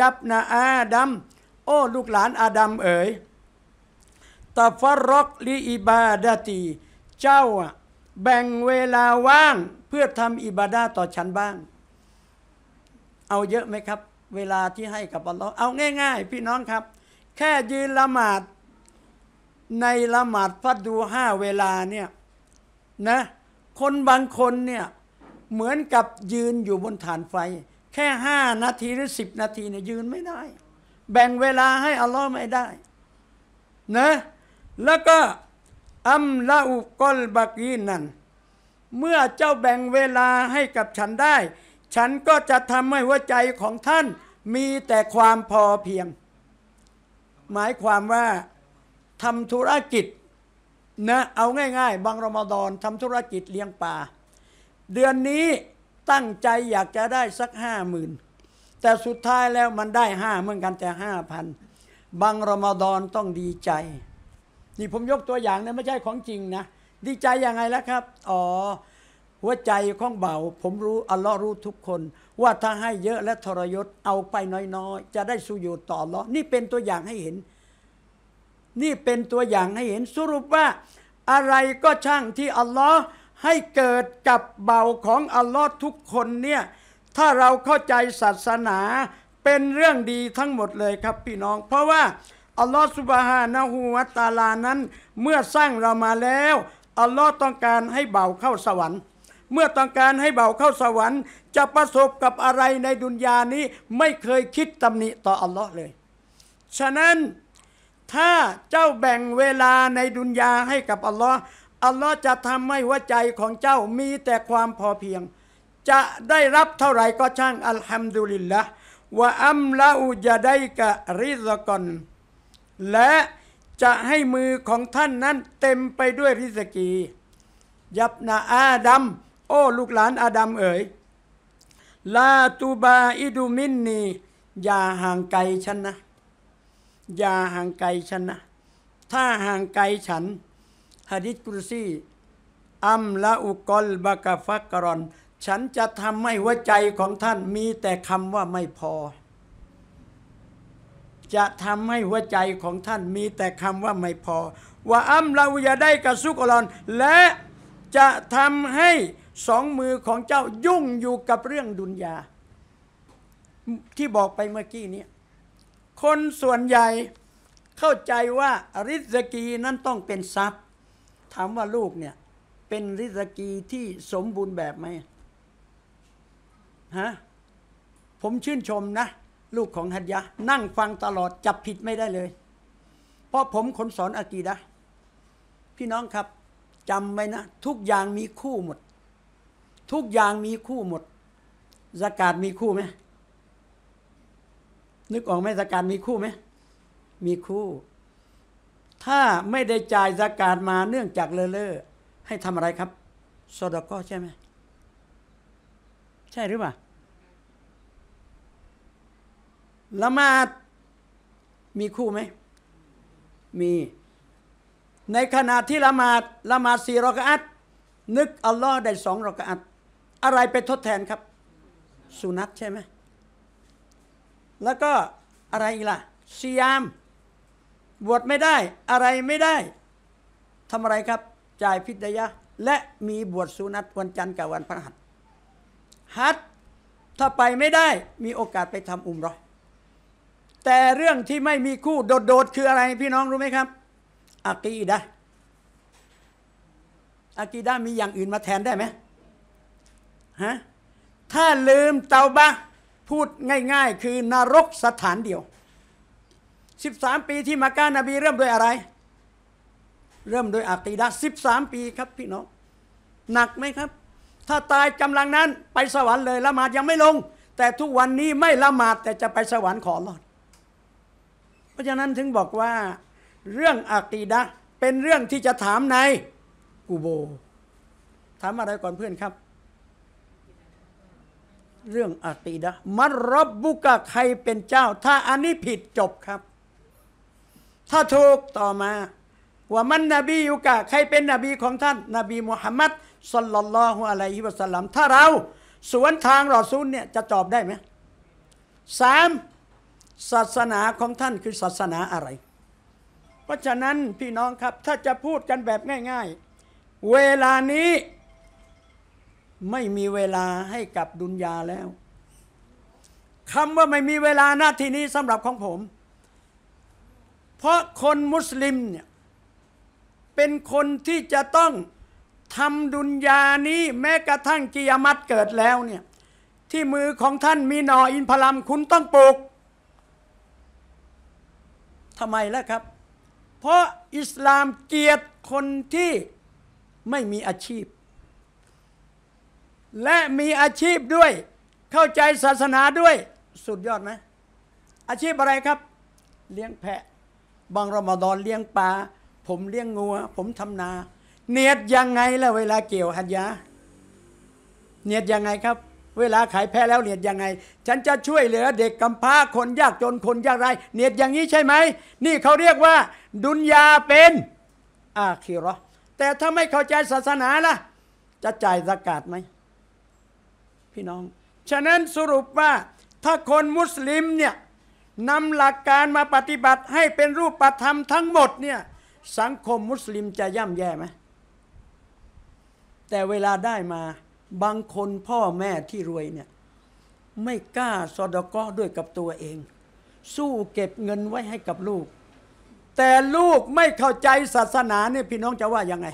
ยับนาอาดัมโอ้ ลูกหลานอาดัมเอ๋ยตฟรอกลีอิบาดาตีเจ้าแบ่งเวลาว่างเพื่อทำอิบาดาต่อฉันบ้าง เอาเยอะไหมครับเวลาที่ให้กับอัลลอฮ์เอาง่ายๆ พี่น้องครับ แค่ยืนละหมาดในละหมาดฟัดดูห้าเวลาเนี่ยนะคนบางคนเนี่ยเหมือนกับยืนอยู่บนฐานไฟ แค่ห้านาที หรือสิบนาทีเนี่ยยืนไม่ได้ แบ่งเวลาให้อัลลอฮ์ไม่ได้นะ แล้วก็อัมลาอุกอลบักีนันเมื่อเจ้าแบ่งเวลาให้กับฉันได้ฉันก็จะทำให้หัวใจของท่าน มีแต่ความพอเพียง หมายความว่าทำธุรกิจนะเอาง่ายๆ บางรมฎอนทำธุรกิจเลี้ยงปลาเดือนนี้ตั้งใจอยากจะได้สักห้าหมื่นแต่สุดท้ายแล้วมันได้ห้าเหมือนกันแต่ห้าพันบางรมฎอนต้องดีใจ นี่ผมยกตัวอย่างนะไม่ใช่ของจริงนะ ดีใจยังไงแล้วครับ อ๋อหัวใจของเบา ผมรู้อัลลอฮ์รู้ทุกคน ว่าถ้าให้เยอะและทรยศ เอาไปน้อยๆ จะได้สุยูต่ออัลลอฮ์นี่เป็นตัวอย่างให้เห็น นี่เป็นตัวอย่างให้เห็นสรุปว่า อะไรก็ช่างที่อัลลอฮ์ให้เกิดกับเบาของอัลลอฮ์ทุกคนเนี่ย ถ้าเราเข้าใจศาสนาเป็นเรื่องดีทั้งหมดเลยครับ พี่น้อง เพราะว่า อัลลอฮ์สุบฮานะฮูวะตาลานั้นเมื่อสร้างเรามาแล้วอัลลอฮ์ต้องการให้เบาเข้าสวรรค์เมื่อต้องการให้เบาเข้าสวรรค์ จะประสบกับอะไรในดุนยานี้ไม่เคยคิดตำหนิต่ออัลลอฮ์เลย ฉะนั้นถ้าเจ้าแบ่งเวลาในดุนยาให้กับอัลลอฮ์อัลลอฮ์จะทำให้หัวใจของเจ้ามีแต่ความพอเพียง จะได้รับเท่าไหร่ก็ช่างอัลฮัมดุลิลละว่าอัมละอุจะได้กะริซกอนและจะให้มือของท่านนั้นเต็มไปด้วยริสกี ยับนาอาดัมโอ้ลูกหลานอาดัมเอ๋ยลาตูบาอิดูมินนีอย่าห่างไกลฉันนะ อย่าห่างไกลฉันนะถ้าห่างไกลฉันฮะดิษกุรซีอัมละอุกอลบากฟักกรอนฉันจะทำให้หัวใจของท่านมีแต่คำว่าไม่พอ จะทำให้หัวใจของท่านมีแต่คำว่าไม่พอว่าอัมลาอยาได้กัะซุกรอนและจะทำให้สองมือของเจ้ายุ่งอยู่กับเรื่องดุนยาที่บอกไปเมื่อกี้นี้คนส่วนใหญ่เข้าใจว่าริสกีนั้นต้องเป็นทรัพย์ ถามว่าลูกเนี่ย เป็นริสกีที่สมบูรณ์แบบไหมฮะผมชื่นชมนะ ลูกของฮัดยะนั่งฟังตลอด จับผิดไม่ได้เลย เพราะผมคนสอนอากีดะพี่น้องครับจำไว้นะ ทุกอย่างมีคู่หมดทุกอย่างมีคู่หมดสกาดมีคู่ไหมนึกออกไหมสกาดมีคู่ไหมมีคู่ ถ้าไม่ได้จ่ายสกาดมาเนื่องจากเลอเล่ะให้ทำอะไรครับโซดก็ใช่ไหมใช่หรือเปล่าละมาดมีคู่ไหมมี ในขณะที่ละมาดละมาดสี่รอกอัตนึกอัลลอฮ์ได้สองรอกอัตอะไรไปทดแทนครับสุนัขใช่ไหมแล้วก็อะไรอีกล่ะสยาม บวชไม่ได้ อะไรไม่ได้ทำอะไรครับ จ่ายพิทยะ และมีบวชสุนัตวันจันทร์กับวันพระหัสฮัตถ้าไปไม่ได้ มีโอกาสไปทำอุมรอแต่เรื่องที่ไม่มีคู่โดดๆคืออะไรพี่น้องรู้ไหมครับอากีดะอากีดะมีอย่างอื่นมาแทนได้ไหมฮะถ้าลืมเตาบะพูดง่ายๆ คือนรกสถานเดียว 13 ปีที่มาก้านาบีเริ่มด้วยอะไร เริ่มด้วยอากีดะ13 ปีครับพี่น้องหนักไหมครับ ถ้าตายกำลังนั้นไปสวรรค์เลยละหมาดยังไม่ลง แต่ทุกวันนี้ไม่ละหมาด แต่จะไปสวรรค์ขอรอดเพราะฉะนั้นถึงบอกว่าเรื่องอากีดะเป็นเรื่องที่จะถามในกูโบ ถามอะไรก่อนเพื่อนครับเรื่องอาตีดะมัรบบุกะใครเป็นเจ้า ถ้าอันนี้ผิดจบครับ ถ้าถูกต่อมา ว่ามันนบีอยู่กะใครเป็นนบีของท่านนบีมุฮัมมัดสัลลัลลอฮุอะลัยฮิวะสัลลัม ถ้าเราสวนทางรอซูลเนี่ยจะตอบได้ไหมสามศาสนาของท่านคือศาสนาอะไร เพราะฉะนั้นพี่น้องครับถ้าจะพูดกันแบบง่าย ๆ เวลานี้ไม่มีเวลาให้กับดุนยาแล้วคำว่าไม่มีเวลาหน้าที่นี้สำหรับของผม เพราะคนมุสลิมเนี่ยเป็นคนที่จะต้องทำดุนยานี้แม้กระทั่งกิยามัตเกิดแล้วเนี่ยที่มือของท่านมีหนออินพลัมคุณต้องปลูกทำไมล่ะครับ เพราะอิสลามเกียรติคนที่ไม่มีอาชีพและมีอาชีพด้วย เข้าใจศาสนาด้วย สุดยอดไหมอาชีพอะไรครับ เลี้ยงแพะ บางรอมฎอนเลี้ยงปลาผมเลี้ยงงัว ผมทำนา เนียดยังไงแล้วเวลาเกี่ยวหัตยาเนียดยังไงครับ เวลาขายแพะแล้วเนียดยังไง ฉันจะช่วยเหลือ เด็กกำพร้าคนยากจนคนยากไร เนียดอย่างนี้ใช่ไหม นี่เขาเรียกว่าดุนยาเป็นอาคีรอแต่ถ้าไม่เข้าใจศาสนาล่ะจะจ่ายสกาดไหมพี่น้องฉะนั้นสรุปว่าถ้าคนมุสลิมเนี่ยนำหลักการมาปฏิบัติให้เป็นรูปธรรมทั้งหมดเนี่ยสังคมมุสลิมจะย่ำแย่ไหมแต่เวลาได้มาบางคนพ่อแม่ที่รวยเนี่ยไม่กล้าสอดก้อด้วยกับตัวเอง สู้เก็บเงินไว้ให้กับลูก แต่ลูกไม่เข้าใจศาสนาเนี่ยพี่น้องจะว่ายังไง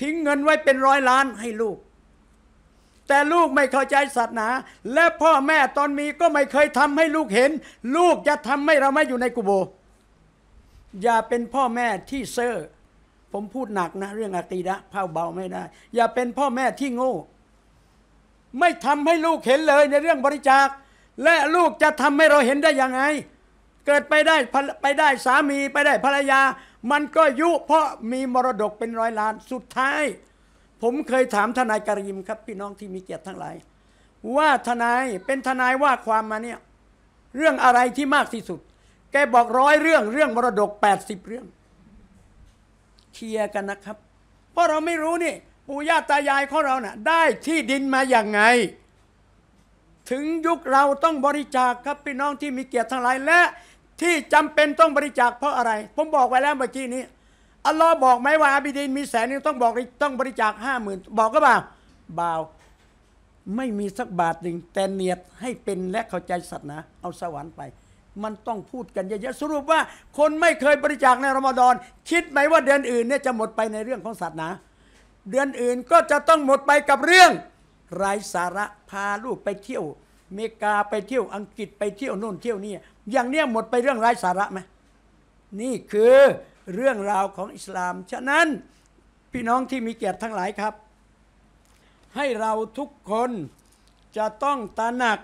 ทิ้งเงินไว้เป็นร้อยล้านให้ลูกแต่ลูกไม่เข้าใจศาสนา และพ่อแม่ตอนมีก็ไม่เคยทำให้ลูกเห็น ลูกจะทำไให้เราไม่อยู่ในกุโบ อย่าเป็นพ่อแม่ที่เซ่อผมพูดหนักนะ เรื่องอาตีดะพ่าเบาไม่ได้ อย่าเป็นพ่อแม่ที่โง่ไม่ทำให้ลูกเห็นเลยในเรื่องบริจาค และลูกจะทำให้เราเห็นได้ยังไง เกิดไปได้ไปได้สามีไปได้ภรรยา มันก็ยุเพราะมีมรดกเป็นร้อยล้านสุดท้ายผมเคยถามทนายการีม ครับ พี่น้องที่มีเกียรติทั้งหลาย ว่าทนายเป็นทนายว่าความมาเนี่ย เรื่องอะไรที่มากที่สุด แกบอกร้อยเรื่องเรื่องมรดก80 เรื่องเคลียร์กันนะครับ เพราะเราไม่รู้นี่ปู่ย่าตายายของเราเนะ่ะได้ที่ดินมาอย่างไง ถึงยุคเราต้องบริจาคครับพี่น้องที่มีเกียรติทั้งหลายและที่จำเป็นต้องบริจาค เพราะอะไร ผมบอกไว้แล้วเมื่อกี้นี้อัลลอฮ์บอกไหมว่าอาบิดินมีแสนนึงต้องบอกต้องบริจาคห้าหมื่นบอกก็บ่าวบ่าวไม่มีสักบาทหนึ่งแต่เนียดให้เป็นและเข้าใจตว์นะเอาสวรรค์ไป มันต้องพูดกันเยอะๆสรุปว่าคนไม่เคยบริจาคในรอมฎอนคิดไหมว่าเดือนอื่นเนี่ยจะหมดไปในเรื่องของตว์นะเดือนอื่นก็จะต้องหมดไปกับเรื่องไร้สาระพาลูกไปเที่ยวเมกาไปเที่ยวอังกฤษไปเที่ยวโน่นเที่ยวนี่อย่างเนี้ยหมดไปเรื่องไร้สาระไหมนี่คือเรื่องราวของอิสลาม ฉะนั้นพี่น้องที่มีเกียรติทั้งหลายครับ ให้เราทุกคนจะต้องตระหนัก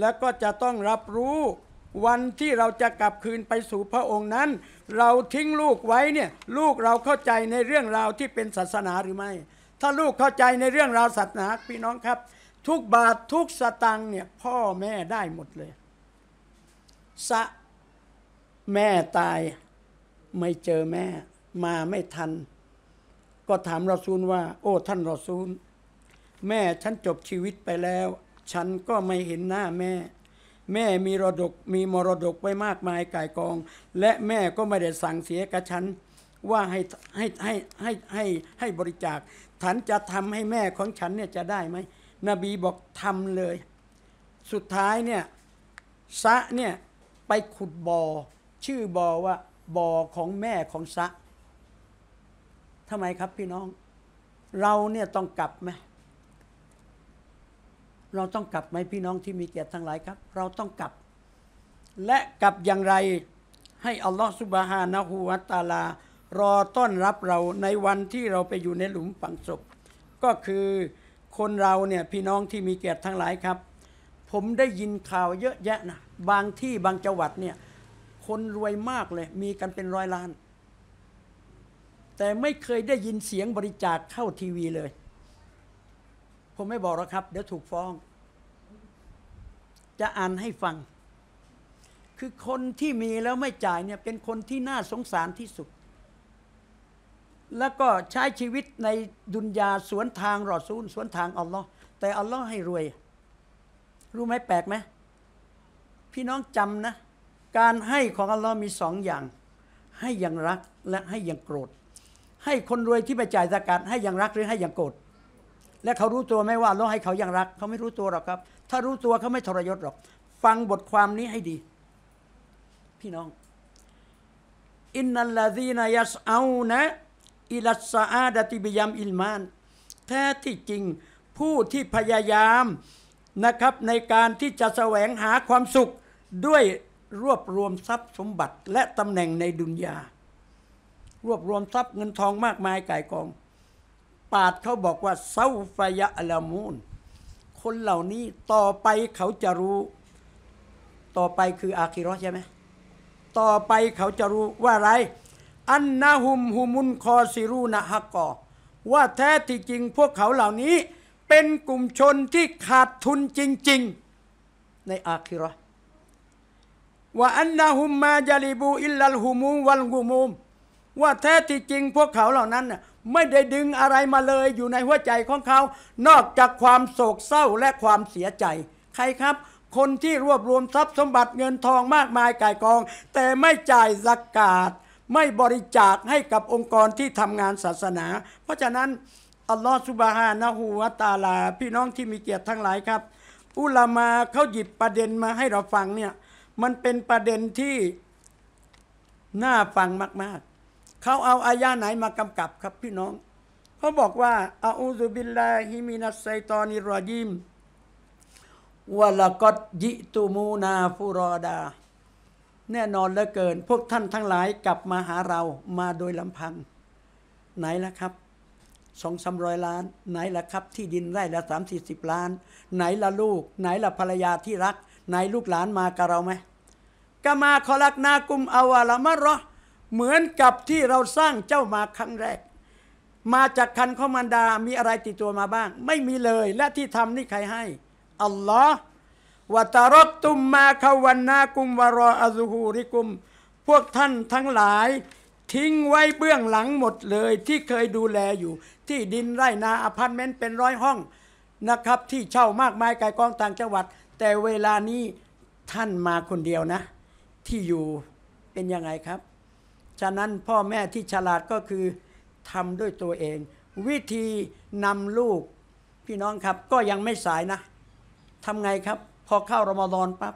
และก็จะต้องรับรู้วันที่เราจะกลับคืนไปสู่พระองค์นั้น เราทิ้งลูกไว้เนี่ยลูกเราเข้าใจในเรื่องราวที่เป็นศาสนาหรือไม่ ถ้าลูกเข้าใจในเรื่องราวศาสนาพี่น้องครับ ทุกบาททุกสตังเนี่ยพ่อแม่ได้หมดเลย สะแม่ตายไม่เจอแม่มาไม่ทัน ก็ถามรอซูลว่า โอ้ท่านรอซูล แม่ ฉันจบชีวิตไปแล้ว ฉันก็ไม่เห็นหน้าแม่ แม่มีรดก มีมรดกไว้มากมายกายกอง และแม่ก็ไม่ได้สั่งเสียกับฉันว่าให้ให้ให้ให้ให้ให้บริจาคฉันจะทำให้แม่ของฉันเนี่ยจะได้ไหมนบีบอกทำเลย สุดท้ายเนี่ยซะเนี่ยไปขุดบอ่อชื่อบ่อว่าบ่อของแม่ของสะ ทำไมครับพี่น้อง เราเนี่ยต้องกลับไหม เราต้องกลับไหมพี่น้องที่มีเกียรติทั้งหลายครับ เราต้องกลับ และกลับอย่างไรให้อัลลอฮฺสุบฮานะฮูวาตาลารอต้อนรับเราในวันที่เราไปอยู่ในหลุมฝังศพ ก็คือคนเราเนี่ยพี่น้องที่มีเกียรติทั้งหลายครับ ผมได้ยินข่าวเยอะแยะนะ บางที่บางจังหวัดเนี่ยคนรวยมากเลยมีกันเป็นร้อยล้าน แต่ไม่เคยได้ยินเสียงบริจาคเข้าทีวีเลย ผมไม่บอกหรอกครับเดี๋ยวถูกฟ้อง จะอ่านให้ฟัง คือคนที่มีแล้วไม่จ่ายเนี่ย เป็นคนที่น่าสงสารที่สุดแล้วก็ใช้ชีวิตในดุนยาสวนทางรอดซูลสวนทางอัลลอฮ์แต่อัลลอฮ์ให้ รวย รู้ไหมแปลกไหมพี่น้องจำนะการให้ของอัลลอฮ์มีสองอย่าง ให้อย่างรักและให้อย่างโกรธ ให้คนรวยที่ไปจ่ายสกาดให้อย่างรักหรือให้อย่างโกรธ และเขารู้ตัวไหมว่าเราให้เขาอย่างรักเขาไม่รู้ตัวหรอกครับ ถ้ารู้ตัวเขาไม่ทรยศหรอก ฟังบทความนี้ให้ดี พี่น้อง อินนัลลาดีนายัสเอานะ อิลัสอาดติบิยามอิลมาน แท้ที่จริงผู้ที่พยายามนะครับในการที่จะแสวงหาความสุขด้วยรวบรวมทรัพย์สมบัติและตำแหน่งในดุนยารวบรวมทรัพย์เงินทองมากมายก่ายกองปาดเขาบอกว่าเซาฟยะลมูนคนเหล่านี้ต่อไปเขาจะรู้ ต่อไปคืออาคิรอใช่ไหมต่อไปเขาจะรู้ว่าไรอันนาหุมหุมุนคอซิรูนะฮักกอว่าแท้ที่จริง พวกเขาเหล่านี้เป็นกลุ่มชนที่ขาดทุนจริง ๆในอาคิรอว่าอันนาหุมมาจาริบูอิลลัลุมูวันกุมูมว่าแท้ที่จริงพวกเขาเหล่านั้นไม่ได้ดึงอะไรมาเลยอยู่ในหัวใจของเขา นอกจากความโศกเศร้าและความเสียใจ ใครครับ คนที่รวบรวมทรัพย์สมบัติเงินทองมากมายก่ายกอง แต่ไม่จ่ายสกาดไม่บริจาคให้กับองค์กรที่ทำงานศาสนา เพราะฉะนั้น อัลลอฮฺสุบฮานะฮูวาตาลาพี่น้องที่มีเกียรติทั้งหลายครับ อุลามาเขาหยิบประเด็นมาให้เราฟังเนี่ยมันเป็นประเด็นที่น่าฟังมาก ๆ เขาเอาอายาไหนมากำกับครับพี่น้อง เขาบอกว่าอาอูซุบิลลาฮิมินัสไซตอนิรอยิมวะละกอดยิตูมูนาฟูรอดา แน่นอนเหลือเกิน พวกท่านทั้งหลายกลับมาหาเรามาโดยลำพัง ไหนล่ะครับสองสามร้อยล้าน ไหนล่ะครับที่ดินไร่ละสามสี่สิบล้าน ไหนล่ะลูก ไหนล่ะภรรยาที่รักนายลูกหลานมากับเราไหมกามาขลักนากุมอวาลามะรอเหมือนกับที่เราสร้างเจ้ามาครั้งแรก มาจากคันของมันดา มีอะไรติดตัวมาบ้าง ไม่มีเลย และที่ทำนี่ใครให้ อัลลอฮ์วะตารกตุมมาควันนากุมวารออซูฮูริกุม พวกท่านทั้งหลายทิ้งไว้เบื้องหลังหมดเลยที่เคยดูแลอยู่ ที่ดินไร่นาอพาร์ตเมนต์เป็นร้อยห้องนะครับ ที่เช่ามากมายไกลกองต่างจังหวัดแต่เวลานี้ท่านมาคนเดียวนะ ที่อยู่เป็นยังไง ครับ ฉะนั้นพ่อแม่ที่ฉลาดก็คือทำด้วยตัวเอง วิธีนำลูก พี่น้องครับ ก็ยังไม่สายนะทำไงครับ พอเข้ารมฎอนปับ๊บ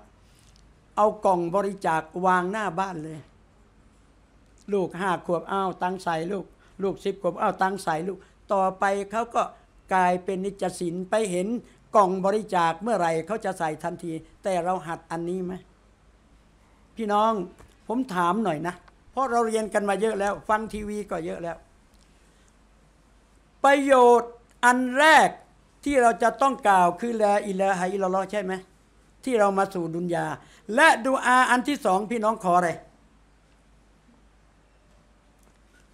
เอากล่องบริจาควางหน้าบ้านเลย ลูกห้าขวบอ้าวตังใส่ลูกลูกสิบขวบอ้าวตังใส่ลูก ต่อไปเขาก็กลายเป็นนิจศินไปเห็นกล่องบริจาคเมื่อไรเขาจะใส่ทันที แต่เราหัดอันนี้ไหมพี่น้องผมถามหน่อยนะ เพราะเราเรียนกันมาเยอะแล้ว ฟังทีวีก็เยอะแล้ว ประโยชน์อันแรกที่เราจะต้องกล่าว คือลาอิลาฮะอิลลอใช่ไหมที่เรามาสู่ดุนยาและดูอาอันที่สองพี่น้องขออะไร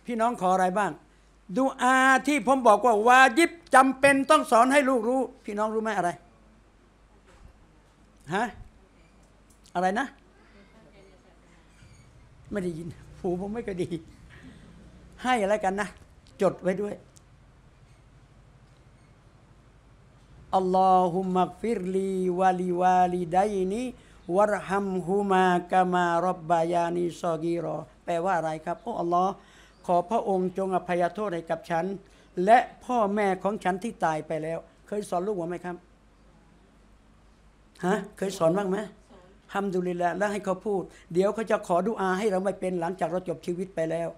พี่น้องขออะไรบ้างดูอาที่ผมบอกว่า วาญิบจำเป็นต้องสอนให้ลูกรู้ พี่น้องรู้ไหมอะไรฮะอะไรนะ ไม่ได้ยินหูผมไม่ก็ดี ให้อะไรกันนะ จดไว้ด้วยอัลลอฮุมักฟิรลีวาลีวาลีไดนีวรหัมฮุมากามารบบายานีซอกีรอแปลว่าอะไรครับ โอ้อัลลอฮ์ขอพระองค์จงอภัยโทษให้กับฉัน และพ่อแม่ของฉันที่ตายไปแล้ว เคยสอนลูกว่าไหมครับฮะเคยสอนบ้างไหมทำดูลิละแล้วให้เขาพูด เดี๋ยวเขาจะขอดูอาให้เราไม่เป็นหลังจากเราจบชีวิตไปแล้ว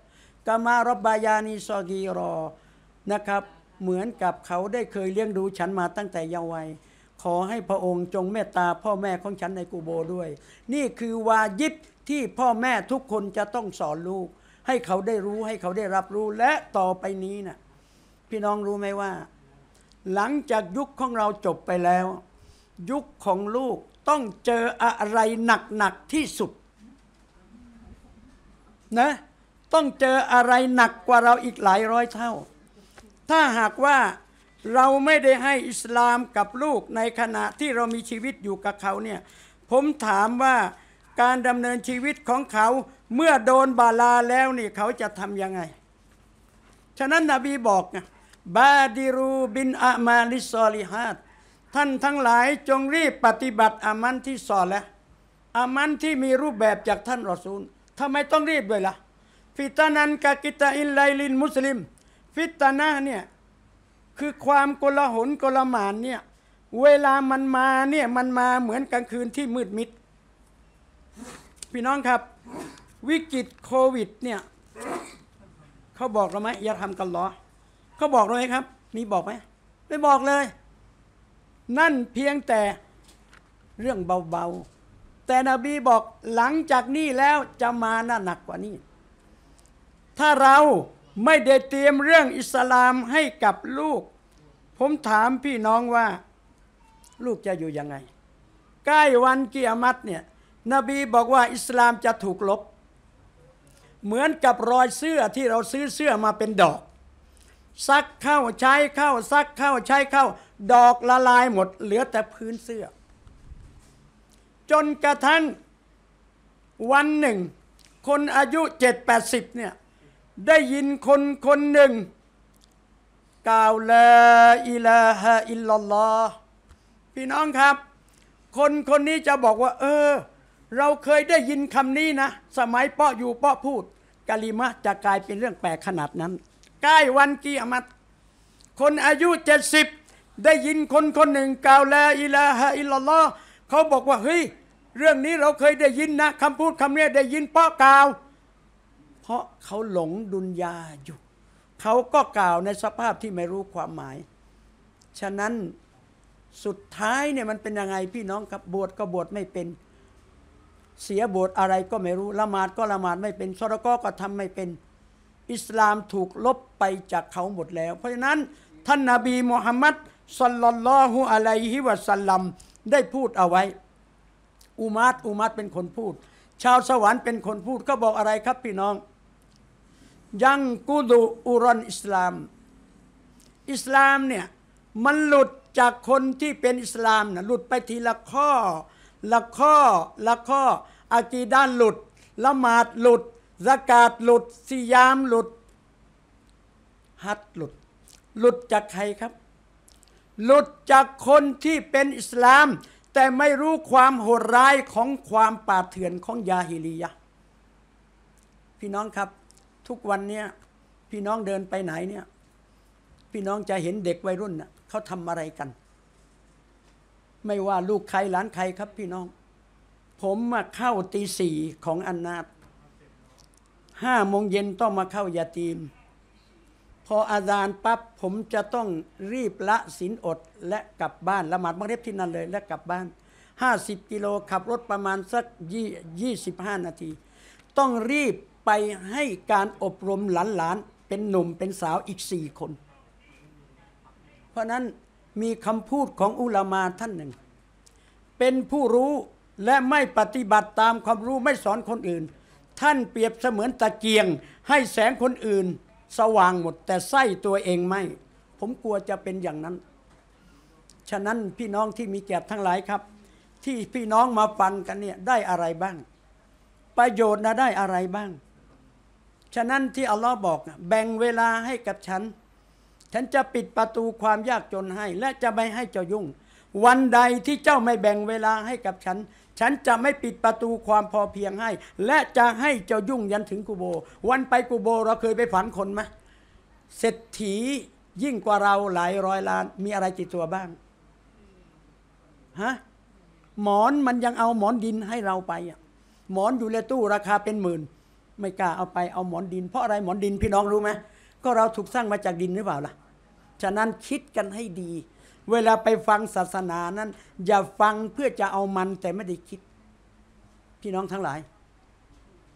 กามารบบายานีซอกีรอนะครับ เหมือนกับเขาได้เคยเลี้ยงดูฉันมาตั้งแต่เยาว์วัย ขอให้พระองค์จงเมตตา พ่อแม่ของฉันในกูโบด้วย นี่คือวายิบที่พ่อแม่ทุกคนจะต้องสอนลูกให้เขาได้รู้ให้เขาได้รับรู้และต่อไปนี้นะ่ะพี่น้องรู้ไหมว่า หลังจากยุคของเราจบไปแล้ว ยุคของลูกต้องเจออะไรหนักหนักที่สุดนะต้องเจออะไรหนักกว่าเราอีกหลายร้อยเท่า ถ้าหากว่าเราไม่ได้ให้อิสลามกับลูกในขณะที่เรามีชีวิตอยู่กับเขาเนี่ยผมถามว่าการดำเนินชีวิตของเขาเมื่อโดนบาลาแล้วนี่ เขาจะทำยังไง ฉะนั้นนบีบอกบาดิรูบินอามาลิซอลิฮัดท่านทั้งหลายจงรีบปฏิบัติอามันที่สอนแล้วอามันที่มีรูปแบบจากท่านรอซูลทำไมต้องรีบด้วยละ่ะ ฟิตานันกากิตาอินไลลินมุสลิม ฟิตานะเนี่ยคือความโกลาหลโกลาหมานเนี่ย เวลามันมาเนี่ยมันมาเหมือนกลางคืนที่มืดมิดพี่น้องครับวิกฤตโควิดเนี่ยเขาบอกเราไหมอย่าทำกันหรอเขาบอกเราไหมครับมีบอกไหมไม่บอกเลย นั่นเพียงแต่เรื่องเบาๆ แต่นบีบอกหลังจากนี้แล้วจะมาหน้าหนักกว่านี้ถ้าเราไม่ได้เตรียมเรื่องอิสลามให้กับลูก ผมถามพี่น้องว่า ลูกจะอยู่ยังไง ใกล้วันกิยามัตเนี่ยนบีบอกว่าอิสลามจะถูกลบ เหมือนกับรอยเสื้อที่เราซื้อเสื้อมาเป็นดอก ซักเข้าใช้เข้า ซักเข้าใช้เข้า ดอกละลายหมด เหลือแต่พื้นเสื้อ จนกระทั่งวันหนึ่ง คนอายุเจ็ดแปดสิบเนี่ยได้ยินคนคนหนึ่งกล่าวลาอิลาฮะอิลลอฮพี่น้องครับ คนคนนี้จะบอกว่า เออเราเคยได้ยินคำนี้นะ สมัยเปาะอยู่เปาะพูดกาลิมะจะกลายเป็นเรื่องแปลกขนาดนั้นใกล้วันกิยามัตคนอายุเจ็ดสิบได้ยินคนคนหนึ่ง กล่าวลาอิลาฮะอิลลอฮ์เขาบอกว่าเฮ้ยเรื่องนี้เราเคยได้ยินนะคำพูดคำนี้ได้ยินเปาะกล่าว เพราะเขาหลงดุนยาอยู่เขาก็กล่าวในสภาพที่ไม่รู้ความหมาย ฉะนั้นสุดท้ายเนี่ยมันเป็นยังไงพี่น้องครับบวชก็บวชไม่เป็นเสียบทอะไรก็ไม่รู้ ละหมาดก็ละหมาด ไม่เป็นซรก็ก็ทำไม่เป็น อิสลามถูกลบไปจากเขาหมดแล้ว เพราะฉะนั้น ท่านนาบีมุฮัมมัดสัลลัลลอฮุอะลัยฮิวะสัลลัมได้พูดเอาไว้ อุมาตอุมาตเป็นคนพูด ชาวสวรรค์เป็นคนพูดก็บอกอะไรครับพี่น้อง ยังกูดูอุรอนอิสลาม อิสลามเนี่ยมันหลุดจากคนที่เป็นอิสลามนะหลุดไปทีละข้อละข้อละข้ออากีด้านหลุด ละหมาดหลุดสกาดหลุดสิยามหลุดฮัดหลุด หลุดจากใครครับ หลุดจากคนที่เป็นอิสลาม แต่ไม่รู้ความโหดร้ายของความป่าเถื่อนของยาฮิลียะพี่น้องครับ ทุกวันเนี้ยพี่น้องเดินไปไหนเนี่ยพี่น้องจะเห็นเด็กวัยรุ่นนะเขาทำอะไรกันไม่ว่าลูกใครหลานใครครับพี่น้อง ผมมาเข้าตีสี่ของอันนาตห้าโมงเย็นต้องมาเข้ายาตีม พออาจารย์ปั๊บผมจะต้องรีบละศีลอดและกลับบ้านละหมาดมักเรียบที่นั่นเลย และกลับบ้านห้าสิบกิโลขับรถประมาณสักยี่ยี่สิบห้านาที ต้องรีบไปให้การอบรมหลานๆ เป็นหนุ่มเป็นสาวอีกสี่คน เพราะนั้นมีคำพูดของอุลามาท่านหนึ่ง เป็นผู้รู้และไม่ปฏิบัติตามความรู้ไม่สอนคนอื่น ท่านเปรียบเสมือนตะเกียงให้แสงคนอื่น สว่างหมดแต่ไส้ตัวเองไม่ ผมกลัวจะเป็นอย่างนั้น ฉะนั้นพี่น้องที่มีเกียรติทั้งหลายครับ ที่พี่น้องมาฟังกันเนี่ยได้อะไรบ้าง ประโยชน์นะได้อะไรบ้าง ฉะนั้นที่อัลลอฮ์บอก แบ่งเวลาให้กับฉันฉันจะปิดประตูความยากจนให้ และจะไม่ให้เจ้ายุ่ง วันใดที่เจ้าไม่แบ่งเวลาให้กับฉัน ฉันจะไม่ปิดประตูความพอเพียงให้ และจะให้เจ้ายุ่งยันถึงกูโบ วันไปกูโบเราเคยไปฝันคนไหมเศรษฐียิ่งกว่าเราหลายร้อยล้านมีอะไรติดตัวบ้างฮะหมอนมันยังเอาหมอนดินให้เราไปอ่ะหมอนอยู่ในตู้ราคาเป็นหมื่น ไม่กล้าเอาไปเอาหมอนดิน เพราะอะไรหมอนดินพี่น้องรู้ไหมก็เราถูกสร้างมาจากดินหรือเปล่าล่ะฉะนั้นคิดกันให้ดี เวลาไปฟังศาสนานั้นอย่าฟังเพื่อจะเอามันแต่ไม่ได้คิด พี่น้องทั้งหลาย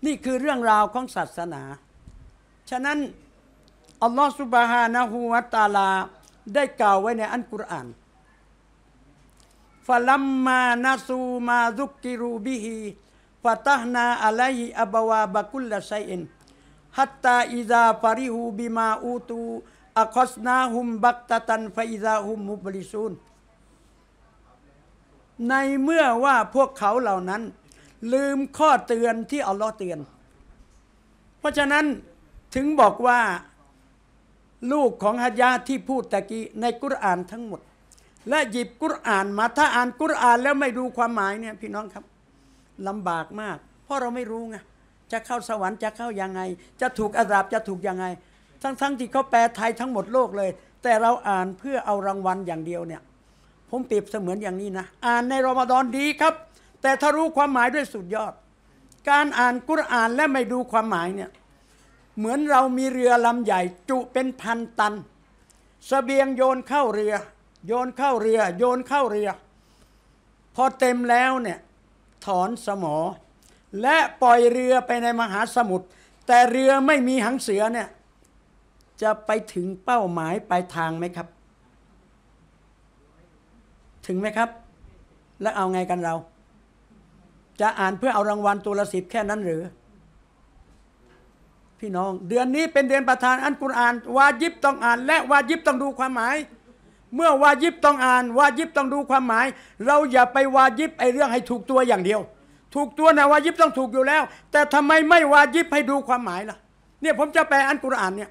นี่คือเรื่องราวของศาสนา ฉะนั้น อัลลอฮฺสุบฮานะฮูวะตาลา ได้กล่าวไว้ในอันกุรอานฟะลัมมานาซูมาซุกกิรูบิฮีฟะตฮนาอะลัยอับวาบะกุลละไซอินฮัตตาอิซาฟาริฮูบิมาอูตูอัคสนาหุมบักตะตันฟอิซาหุมมุบริซูนในเมื่อว่าพวกเขาเหล่านั้น ลืมข้อเตือนที่อัลลอฮ์เตือน เพราะฉะนั้นถึงบอกว่าลูกของฮะยาที่พูดตะกี้ในกุรอานทั้งหมด และหยิบกุรอานมา ถ้าอ่าน กุรอานแล้วไม่ดูความหมายเนี่ยพี่น้องครับลำบากมาก เพราะเราไม่รู้ไงจะเข้าสวรรค์จะเข้ายังไง จะถูกอาสาบจะถูกยังไงทั้ง้ทที่เขาแปลไทยทั้งหมดโลกเลย แต่เราอ่านเพื่อเอารางวัลอย่างเดียวเนี่ย ผมเปรียบเสมือนอย่างนี้นะ อ่านในรอมฎอนดีครับ แต่ถ้ารู้ความหมายด้วยสุดยอด การอ่านกุรอานและไม่ดูความหมายเนี่ย เหมือนเรามีเรือลำใหญ่ จุเป็นพันตันสเสบียงโยนเข้าเรือ โยนเข้าเรือ โยนเข้าเรือ พอเต็มแล้วเนี่ยถอนสมอ และปล่อยเรือไปในมหาสมุทร แต่เรือไม่มีหางเสือเนี่ยจะไปถึงเป้าหมายปลายทางไหมครับ ถึงไหมครับ แล้วเอาไงกันเรา จะอ่านเพื่อเอารางวัลตัวละสิบแค่นั้นหรือ พี่น้องเดือนนี้เป็นเดือนประธานอันกุรอานวาญิบต้องอ่าน และวาญิบต้องดูความหมาย เมื่อวาญิบต้องอ่านวาญิบต้องดูความหมาย เราอย่าไปวาญิบไอเรื่องให้ถูกตัวอย่างเดียว ถูกตัวนะวาญิบต้องถูกอยู่แล้ว แต่ทำไมไม่วาญิบให้ดูความหมายล่ะเนี่ยผมจะแปลอันกุรอานเนี่ย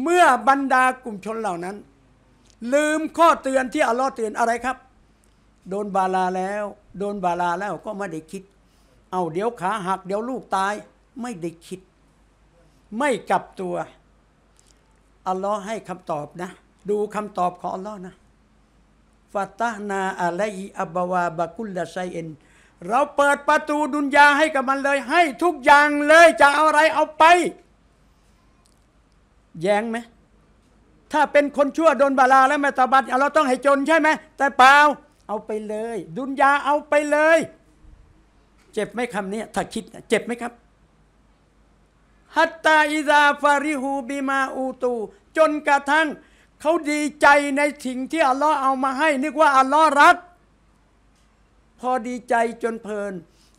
เมื่อบรรดากลุ่มชนเหล่านั้น ลืมข้อเตือนที่อัลลอฮ์เตือนอะไรครับ โดนบาลาแล้ว โดนบาลาแล้วก็ไม่ได้คิด เอาเดี๋ยวขาหักเดี๋ยวลูกตายไม่ได้คิด ไม่กลับตัวอัลลอฮ์ให้คำตอบนะ ดูคำตอบของอัลลอฮ์นะฟาตานาอะลัยอับบาวาบากุลดาไซเอ็นเราเปิดประตูดุนยาให้กับมันเลย ให้ทุกอย่างเลยจะเอาอะไรเอาไปแย้งไหมถ้าเป็นคนชั่วโดนบาลาแล้วมาตาบัดเราต้องให้จนใช่ไหม แต่เปล่า เอาไปเลย ดุนยาเอาไปเลย เจ็บไหมคำนี้ถ้าคิดเจ็บไหมครับ ฮัตตาอิซาฟาริฮูบีมาอูตู จนกระทั่ง เขาดีใจในสิ่งที่อัลลอฮ์เอามาให้ นึกว่าอัลลอฮ์รัก พอดีใจจนเพลิน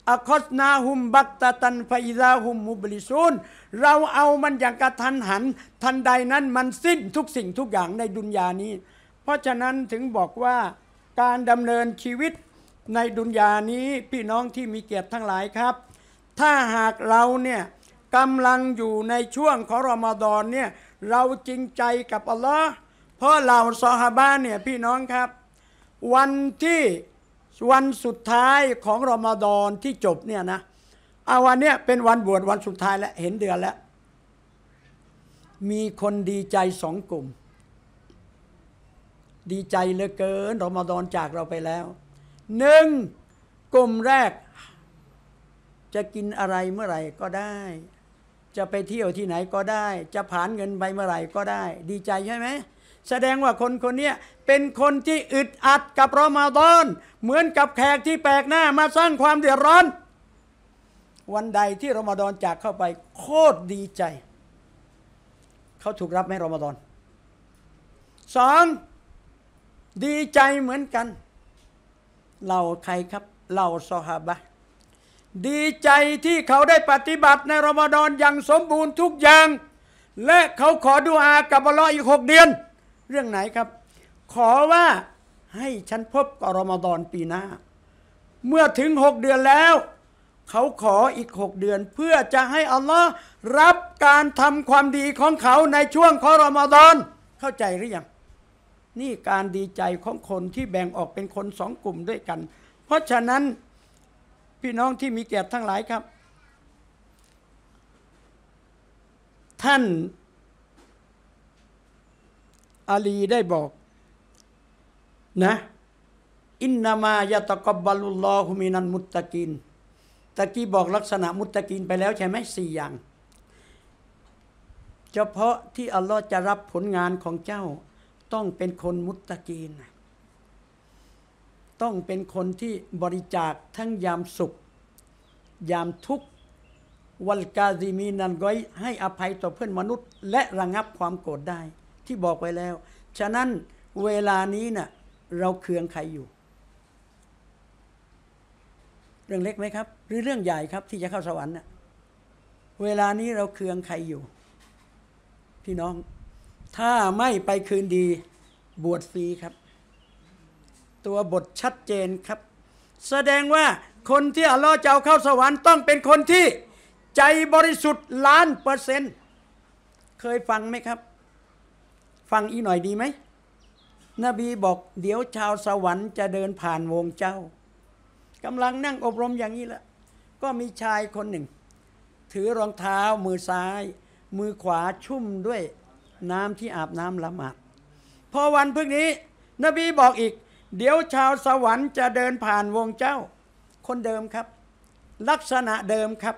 อะคสนาหุมบักตาตันไฟราหุมมุบลิซูนเราเอามันอย่างกระทันหัน ทันใดนั้นมันสิ้นทุกสิ่งทุกอย่างในดุนยานี้ เพราะฉะนั้นถึงบอกว่าการดำเนินชีวิตในดุนยานี้พี่น้องที่มีเกียรติทั้งหลายครับ ถ้าหากเราเนี่ยกำลังอยู่ในช่วงของรอมฎอนเนี่ยเราจริงใจกับอัลลอฮ์เพราะเราซอฮาบ้านเนี่ยพี่น้องครับ วันที่วันสุดท้ายของรอมฎอนที่จบเนี่ยนะเอาวันเนี้ยเป็นวันบวชวันสุดท้ายแล้ว เห็นเดือนแล้ว มีคนดีใจสองกลุ่ม ดีใจเหลือเกินรอมฎอนจากเราไปแล้ว หนึ่งกลุ่มแรก จะกินอะไรเมื่อไหร่ก็ได้ จะไปเที่ยวที่ไหนก็ได้ จะผ่านเงินไปเมื่อไหร่ก็ได้ ดีใจใช่ไหมแสดงว่าคนคนนี้เป็นคนที่อึดอัดกับรอมาดอน เหมือนกับแขกที่แปลกหน้ามาสร้างความเดือดร้อน วันใดที่รอมาดอนจากเข้าไปโคตรดีใจ เขาถูกรับไหมรอมาดอนสองดีใจเหมือนกัน เราใครครับเราซอฮาบะดีใจที่เขาได้ปฏิบัติในรอมฎอนอย่างสมบูรณ์ทุกอย่าง และเขาขอดุอากับอัลลอฮ์อีกหกเดือนเรื่องไหนครับ ขอว่าให้ฉันพบกรมดอนปีหน้า เมื่อถึงหกเดือนแล้ว เขาขออีกหกเดือน เพื่อจะให้อัลลอฮ์รับการทำความดีของเขาในช่วงกรมดอน เข้าใจหรือยังนี่การดีใจของคนที่แบ่งออกเป็นคนสองกลุ่มด้วยกัน เพราะฉะนั้นพี่น้องที่มีเกียรติทั้งหลายครับ ท่านอาลีได้บอก นะ อินนามายะตะกบบาลุลลอฮุมินันมุตตะกินตะกี้บอกลักษณะมุตตะกินไปแล้วใช่ไหมสี่อย่าง เฉพาะที่อัลลอฮ์จะรับผลงานของเจ้า ต้องเป็นคนมุตตะกิน ต้องเป็นคนที่บริจาคทั้งยามสุข ยามทุกข์ วัลกาซีมีนันก้อยให้อภัยต่อเพื่อนมนุษย์ และระงับความโกรธได้ที่บอกไปแล้ว ฉะนั้นเวลานี้นะ่ะเราเคืองใครอยู่ เรื่องเล็กไหมครับ หรือเรื่องใหญ่ครับที่จะเข้าสวรรค์นะ่ะ เวลานี้เราเคืองใครอยู่ พี่น้อง ถ้าไม่ไปคืนดีบวชฟรีครับ ตัวบทชัดเจนครับ แสดงว่าคนที่อัลลอฮ์จะเอาเข้าสวรรค์ ต้องเป็นคนที่ใจบริสุทธิ์ล้านเปอร์เซ็นต์เคยฟังไหมครับฟังอีหน่อยดีไหม นบีบอก เดี๋ยวชาวสวรรค์จะเดินผ่านวงเจ้ากำลังนั่งอบรมอย่างนี้ละก็มีชายคนหนึ่ง ถือรองเท้ามือซ้าย มือขวาชุ่มด้วย น้ำที่อาบน้ำละหมาดพอวันพึ่งนี้ นบีบอกอีก เดี๋ยวชาวสวรรค์จะเดินผ่านวงเจ้า คนเดิมครับ ลักษณะเดิมครับ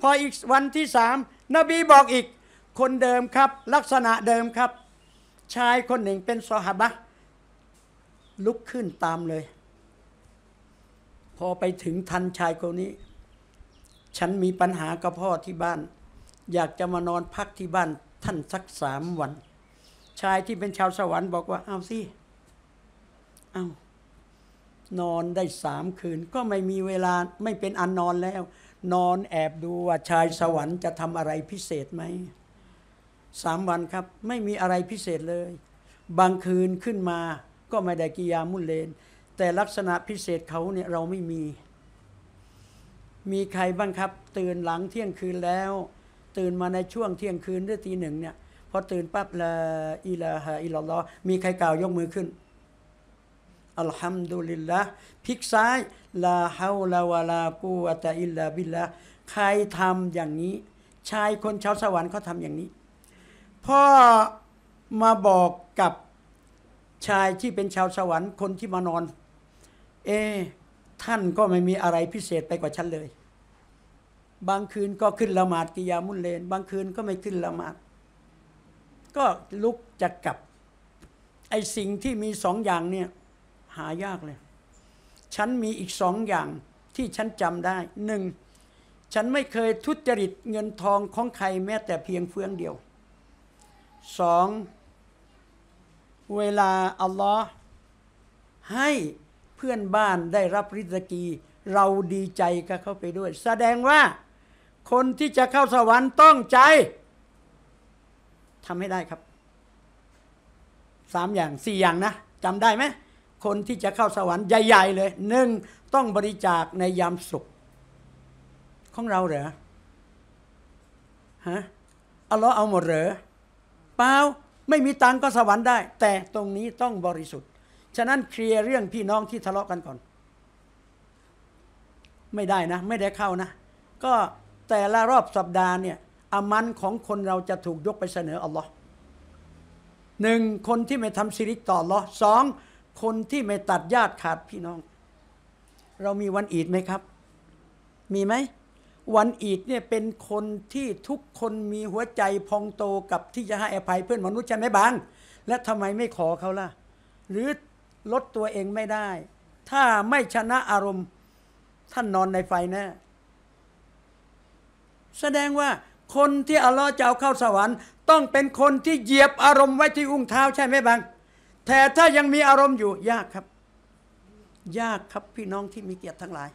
พออีกวันที่สามนบีบอกอีก คนเดิมครับ ลักษณะเดิมครับชายคนหนึ่งเป็นซอฮาบะ ลุกขึ้นตามเลย พอไปถึงทันชายคนนี้ ฉันมีปัญหากับพ่อที่บ้าน อยากจะมานอนพักที่บ้านท่านสักสามวัน ชายที่เป็นชาวสวรรค์บอกว่าเอาสิ เอานอนได้สามคืน ก็ไม่มีเวลาไม่เป็นอันนอนแล้ว นอนแอบดูว่าชายสวรรค์จะทำอะไรพิเศษไหมสามวันครับ ไม่มีอะไรพิเศษเลย บางคืนขึ้นมาก็ไม่ได้กิยามุลเลน แต่ลักษณะพิเศษเขาเนี่ย เราไม่มี มีใครบ้างครับ ตื่นหลังเที่ยงคืนแล้ว ตื่นมาในช่วงเที่ยงคืนหรือตีหนึ่งเนี่ยพอตื่นปั๊บละอิลาฮะอิลลอมีใครกล่าวยกมือขึ้นอัลฮัมดุลิลละพิกซ้ายลาฮาวลาวาลากูอัตอิลลาบิลละใครทำอย่างนี้ ชายคนชาวสวรรค์เขาทำอย่างนี้พ่อมาบอกกับชายที่เป็นชาวสวรรค์คนที่มานอน เอ ท่านก็ไม่มีอะไรพิเศษไปกว่าฉันเลย บางคืนก็ขึ้นละหมาดกิยามุนเลน บางคืนก็ไม่ขึ้นละหมาด ก็ลุกจะกลับ ไอสิ่งที่มีสองอย่างเนี่ย หายากเลย ฉันมีอีกสองอย่างที่ฉันจำได้ หนึ่ง ฉันไม่เคยทุจริตเงินทองของใครแม้แต่เพียงเฟืองเดียวสองเวลาอัลลอฮ์ให้เพื่อนบ้านได้รับ ริสกี เราดีใจกับเขาไปด้วย แสดงว่า คนที่จะเข้าสวรรค์ต้องใจทำให้ได้ครับสามอย่างสี่อย่างนะจำได้ไหม คนที่จะเข้าสวรรค์ใหญ่ ๆ เลยหนึ่งต้องบริจาคในยามสุข ของเราเหรอฮะอัลลอฮ์เอาหมดเหรอเปล่าไม่มีตังก็สวรรค์ได้ แต่ตรงนี้ต้องบริสุทธิ์ฉะนั้นเคลียร์เรื่องพี่น้องที่ทะเลาะกันก่อน ไม่ได้นะ ไม่ได้เข้านะ ก็แต่ละรอบสัปดาห์ เนี่ยอามันของคนเราจะถูกยกไปเสนออัลลอฮ์หนึ่งคนที่ไม่ทำซีริกต่ออัลลอฮ์สอง คนที่ไม่ตัดญาติขาดพี่น้อง เรามีวันอีดไหมครับ มีไหมวันอีดเนี่ยเป็นคนที่ทุกคนมีหัวใจพองโตกับที่จะให้อภัยเพื่อนมนุษย์ใช่ไหมบาง และทำไมไม่ขอเขาล่ะ หรือ ลดตัวเองไม่ได้ ถ้าไม่ชนะอารมณ์ ท่านนอนในไฟแนะ่แสดงว่าคนที่อัลลอฮ์จะเอาเข้าสวรรค์ ต้องเป็นคนที่เหยียบอารมณ์ ไว้ที่อุ้งเท้าใช่ไหมบางแต่ถ้ายังมีอารมณ์อยู่ยากครับ ยากครับพี่น้องที่มีเกียรติทั้งหลาย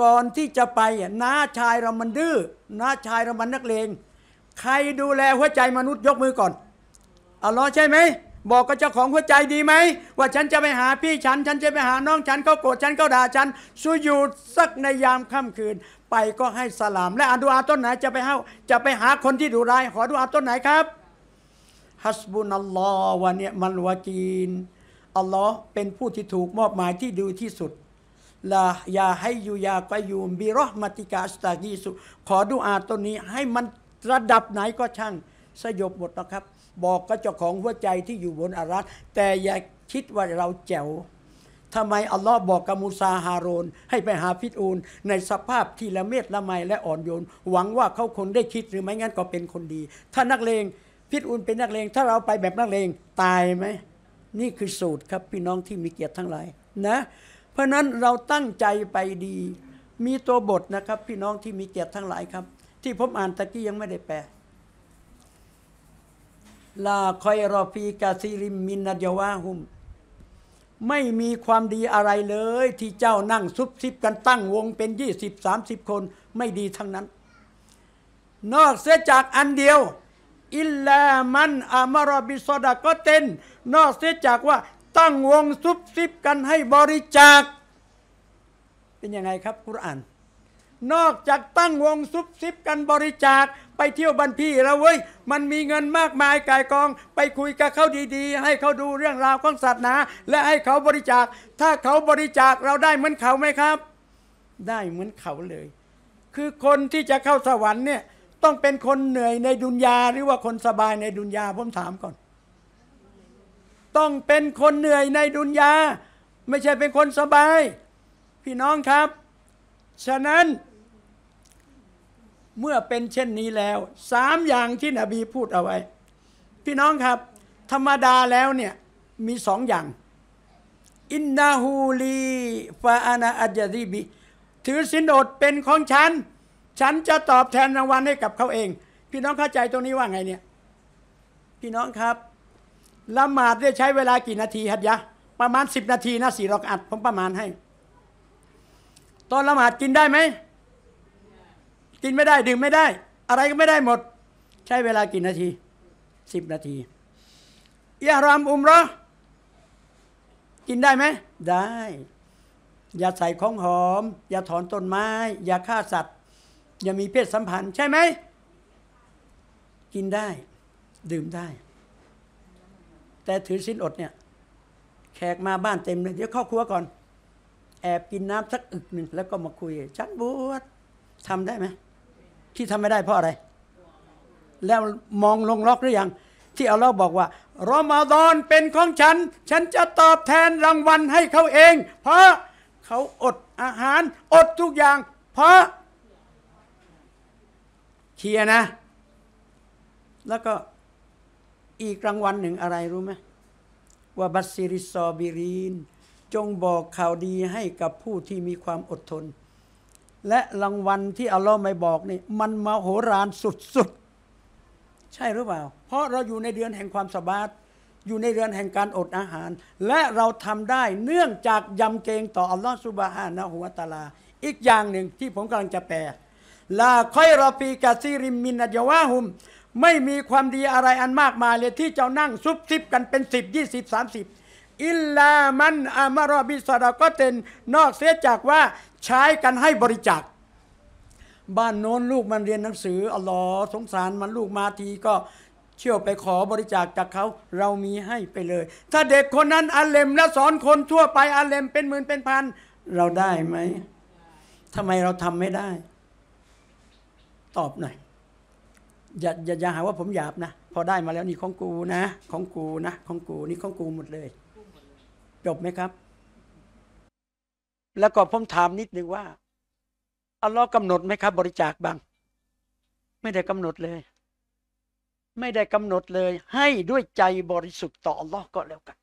ก่อนที่จะไปน้าชายเรามันดื้อน้าชายเรามันนักเลงใครดูแลหัวใจมนุษย์ยกมือก่อนอัลลอฮ์ใช่ไหม บอกกับเจ้าของหัวใจดีไหมว่าฉันจะไปหาพี่ฉัน ฉันจะไปหาน้องฉันเขาโกรธฉันเขาด่าฉันสวยูดสักในยามค่ำคืน ไปก็ให้สลาม และอนดูอาต้นไหนจะไปเฮาจะไปหาคนที่ดูร้ายขอดูอาต้นไหนครับฮัสบุนัลลอฮ์วะเนียมันวะกีนอัลลอฮ์เป็นผู้ที่ถูกมอบหมายที่ดีที่สุดลายาให้อยู่ยากอยู่บิรอมติกาสตากีสุขอดูอาตัว นี้ให้มันระดับไหนก็ช่าง สยบ หมด นะครับ บอกกับเจ้าของหัวใจที่อยู่บนอารัตแต่อย่า คิด ว่า เราแจ๋วทำไมอัลลอฮ์บอก กับมูซาฮารอนให้ไปหาฟิตูน ในสภาพ ที่ละเมียดละไมและอ่อนโยนหวังว่าเขาคงได้คิดหรือไม่งั้นก็เป็นคนดี ถ้านักเลงฟิตูนเป็นนักเลงถ้าเราไปแบบนักเลงตายไหมนี่คือสูตรครับพี่น้องที่มีเกียรติทั้งหลายนะเพราะนั้นเราตั้งใจไปดี มีตัวบทนะครับ พี่น้องที่มีเกียรติทั้งหลายครับ ที่ผมอ่านตะกี้ยังไม่ได้แปล ลาคอยรอฟีกาซิริมินนเยวาหุม ไม่มีความดีอะไรเลย ที่เจ้านั่งซุบซิบกันตั้งวงเป็นยี่สิบสามสิบคนไม่ดีทั้งนั้น นอกเสียจากอันเดียว อิลลามันอามารบิซอดาก็เต็น นอกเสียจากว่าตั้งวงซุบซิบกันให้บริจาค เป็นยังไงครับคุราน นอกจากตั้งวงซุบซิบกันบริจาค ไปเที่ยวบันพี่แล้วเว้ย มันมีเงินมากมายกายกอง ไปคุยกับเขาดีๆ ให้เขาดูเรื่องราวของศาสนา และให้เขาบริจาค ถ้าเขาบริจาคเราได้เหมือนเขาไหมครับ ได้เหมือนเขาเลย คือคนที่จะเข้าสวรรค์เนี่ยต้องเป็นคนเหนื่อยในดุนยาหรือว่าคนสบายในดุนยาผมถามก่อนต้องเป็นคนเหนื่อยในดุนยาไม่ใช่เป็นคนสบาย พี่น้องครับ ฉะนั้น เมื่อเป็นเช่นนี้แล้วสามอย่างที่นบีพูดเอาไว้ พี่น้องครับ ธรรมดาแล้วเนี่ย มีสองอย่าง อินนาฮูลีฟาอานาอัจดีบีถือสินอดเป็นของฉัน ฉันจะตอบแทนรางวัลให้กับเขาเอง พี่น้องเข้าใจตรงนี้ว่าไงเนี่ย พี่น้องครับละหมาดเนี่ยใช้เวลากี่นาทีฮัดยะ ประมาณสิบนาทีนะสี่รอกอัดผมประมาณให้ ตอนละหมาดกินได้ไหมกินไม่ได้ ดื่มไม่ได้ อะไรก็ไม่ได้หมด ใช้เวลากี่นาทีสิบนาทีอารามอุมรอกินได้ไหมได้ อย่าใส่ของหอม อย่าถอนต้นไม้ อย่าฆ่าสัตว์ อย่ามีเพศสัมพันธ์ ใช่ไหมกินได้ ดื่มได้แต่ถือศีลอดเนี่ย แขกมาบ้านเต็มเลย เดี๋ยวเข้าครัวก่อน แอบกินน้ำสักอึกหนึ่งแล้วก็มาคุย ฉันบวชทำได้ไหม ที่ทำไม่ได้เพราะอะไร แล้วมองลงล็อกหรือยังที่เอาลลอกบอกว่ารอมาดอนเป็นของฉัน ฉันจะตอบแทนรางวัลให้เขาเอง เพราะเขาอดอาหาร อดทุกอย่าง เพราะเคลียนะ แล้วก็อีกรางวัลหนึ่งอะไรรู้ไหมว่าบัสซิริซอบิรีน จงบอกข่าวดีให้กับผู้ที่มีความอดทน และรางวัลที่อัลลอฮ์ไม่บอกนี่ มันมาโหรานสุดๆ ใช่หรือเปล่า เพราะเราอยู่ในเดือนแห่งความสบายอยู่ในเรือนแห่งการอดอาหาร และเราทำได้เนื่องจากยำเกงต่ออัลลอฮฺสุบฮานะฮุวาตาลา อีกอย่างหนึ่งที่ผมกำลังจะแปลลาคอยรอฟีกาซีริมมินอัจวะฮุมไม่มีความดีอะไรอันมากมายเลย ที่จะนั่ง ซุบซิบกันเป็นสิบยี่สิบสามสิบอิลลามันอามารอบิสราก็เต็นนอกเสียจากว่าใช้กันให้บริจาคบ้านโน้นลูกมันเรียนหนังสืออัลลอฮ์สงสารมันลูกมาทีก็เชี่ยวไปขอบริจาคจากเขาเรามีให้ไปเลย ถ้าเด็กคนนั้นอาเลมและสอนคนทั่วไปอาเลมเป็นหมื่นเป็นพัน เราได้ไหมทำไมเราทำไม่ได้ ตอบหน่อยอย่าอย่าอย่าหาว่าผมหยาบนะพอได้มาแล้วนี่ของกูนะของกูนะของกูนี่ของกูหมดเลย จบไหมครับ แล้วก็ผมถามนิดนึงว่าอัลลอฮ์กำหนดไหมครับ บริจาคบ้าง ไม่ได้กำหนดเลย ไม่ได้กำหนดเลย ให้ด้วยใจบริสุทธิ์ต่ออัลลอฮ์ก็แล้วกัน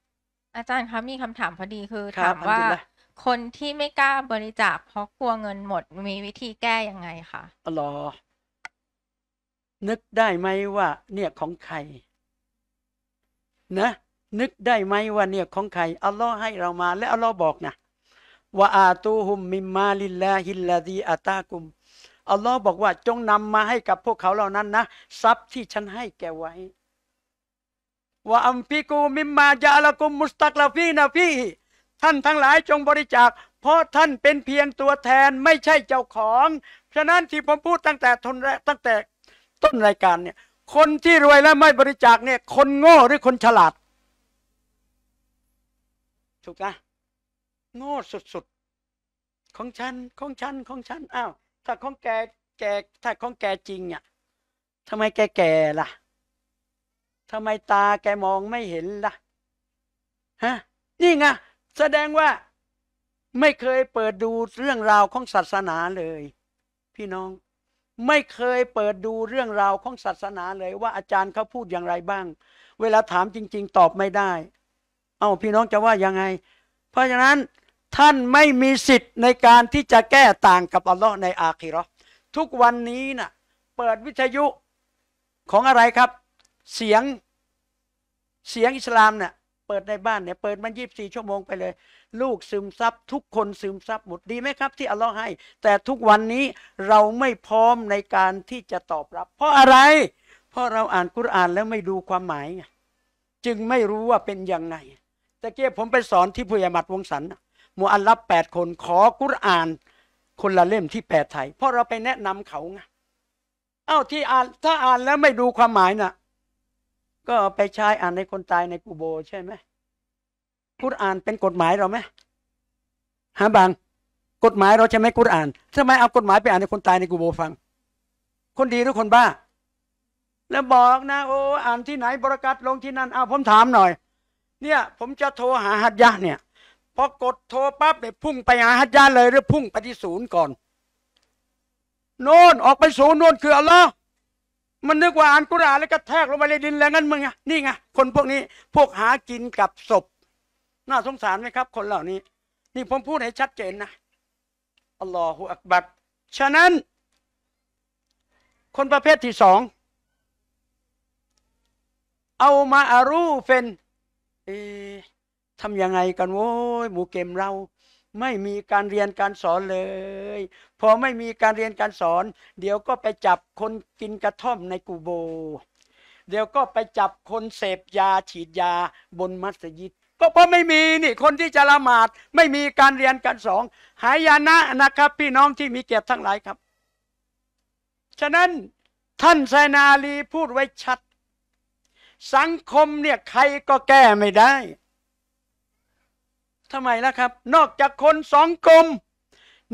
อาจารย์คะมีคำถามพอดีคือคถามว่า คนที่ไม่กล้าบริจาค เพราะกลัวเงินหมดมีวิธีแก้ยังไงคะอัลลอฮ์นึกได้ไหมว่าเนี่ยของใครนะนึกได้ไหมว่าเนี่ยของใครอัลลอฮ์ให้เรามา และอัลลอฮ์บอกนะว่าอาตูฮุมมิมมาลิลลาฮิลลาดีอาตากุมอัลลอฮ์บอกว่าจงนำมาให้กับพวกเขาเหล่านั้นนะทรัพย์ที่ฉันให้แกไว้ว่าอัมพิกูมิมมาจาละกุม มุสตักลาฟีนะพี่ท่านทั้งหลายจงบริจาค เพราะท่านเป็นเพียงตัวแทนไม่ใช่เจ้าของฉะนั้นที่ผมพูดตั้งแต่ทนแรกตั้งแต่ต้นรายการเนี่ยคนที่รวยแล้วไม่บริจาคเนี่ยคนโง่หรือคนฉลาดถูกนะโง่สุดๆ ของฉัน ของฉันของฉันอ้าวถ้าของแกแกถ้าของแกจริงอ่ะทำไมแกแก่ล่ะทำไมตาแกมองไม่เห็นล่ะฮะนี่ไงแสดงว่าไม่เคยเปิดดูเรื่องราวของศาสนาเลย พี่น้องไม่เคยเปิดดูเรื่องราวของศาสนาเลยว่าอาจารย์เขาพูดอย่างไรบ้าง เวลาถามจริง ๆ ตอบไม่ได้ เอา้า พี่น้องจะว่ายังไง เพราะฉะนั้นท่านไม่มีสิทธิ์ในการที่จะแก้ต่างกับอัลลอฮ์ในอาคีรอทุกวันนี้นะ่ะเปิดวิทยุของอะไรครับ เสียงเสียงอิสลามเนะ่ยเปิดในบ้านเนี่ยเปิดมันยีิบสี่ชั่วโมงไปเลยลูกซึมซับทุกคนซึมซับหมดดีไหมครับ ที่อัลลอฮ์ให้ แต่ทุกวันนี้เราไม่พร้อมในการที่จะตอบรับ เพราะอะไร เพราะเราอ่านกุรอานแล้วไม่ดูความหมายจึงไม่รู้ว่าเป็นยังไงตะเกียบผมไปสอนที่พยามัดวงสันมูอัลลับแปดคนขอกุรอาน คนละเล่มที่แปดไทย เพราะเราไปแนะนำเขาไงเอ้าที่อ่านถ้าอ่านแล้วไม่ดูความหมายนะ่ะ ก็ไปใช้อ่านในคนตายในกูโบใช่ไหมกุรอาน เป็นกฎหมายเราไหมฮะบางกฎหมายเราใช่ไหมกุรอานทำไมเอากฎหมายไปอ่านให้คนตายในกูโบฟัง คนดีหรือคนบ้า แล้วบอกนะ โอ้อ่านที่ไหนบรกัดลงที่นั่นเอาผมถามหน่อย เนี่ย ผมจะโทรหาฮัตยะเนี่ยพอกดโทรปั๊บเนี่ยพุ่งไปหาฮัตยะเลยหรือพุ่งไปที่ศูนย์ก่อนโน่นออกไปศูนย์โน่นคืออัลลอฮ์มันนึกว่าอ่านกุรอานแล้วก็แทกลงไปในดินแล้วงั้นมึงไงนี่ไงคนพวกนี้พวกหากินกับศพน่าสงสารไหมครับ คนเหล่านี้ นี่ผมพูดให้ชัดเจนนะอัลลอฮฺอักบัดฉะนั้น คนประเภทที่สอง เอามาอารูเป็นทำยังไงกันโว้ย หมูเกมเรา ไม่มีการเรียนการสอนเลย พอไม่มีการเรียนการสอน เดี๋ยวก็ไปจับคนกินกระท่อมในกูโบ เดี๋ยวก็ไปจับคนเสพยาฉีดยา บนมัสยิดก็เพราะไม่มีนี่คนที่จะละหมาด ไม่มีการเรียนการสอนหายานะนะครับ พี่น้องที่มีเกียรติทั้งหลายครับ ฉะนั้นท่านไซนาลีพูดไว้ชัด สังคมเนี่ยใครก็แก้ไม่ได้ทำไมล่ะครับ นอกจากคนสองกลม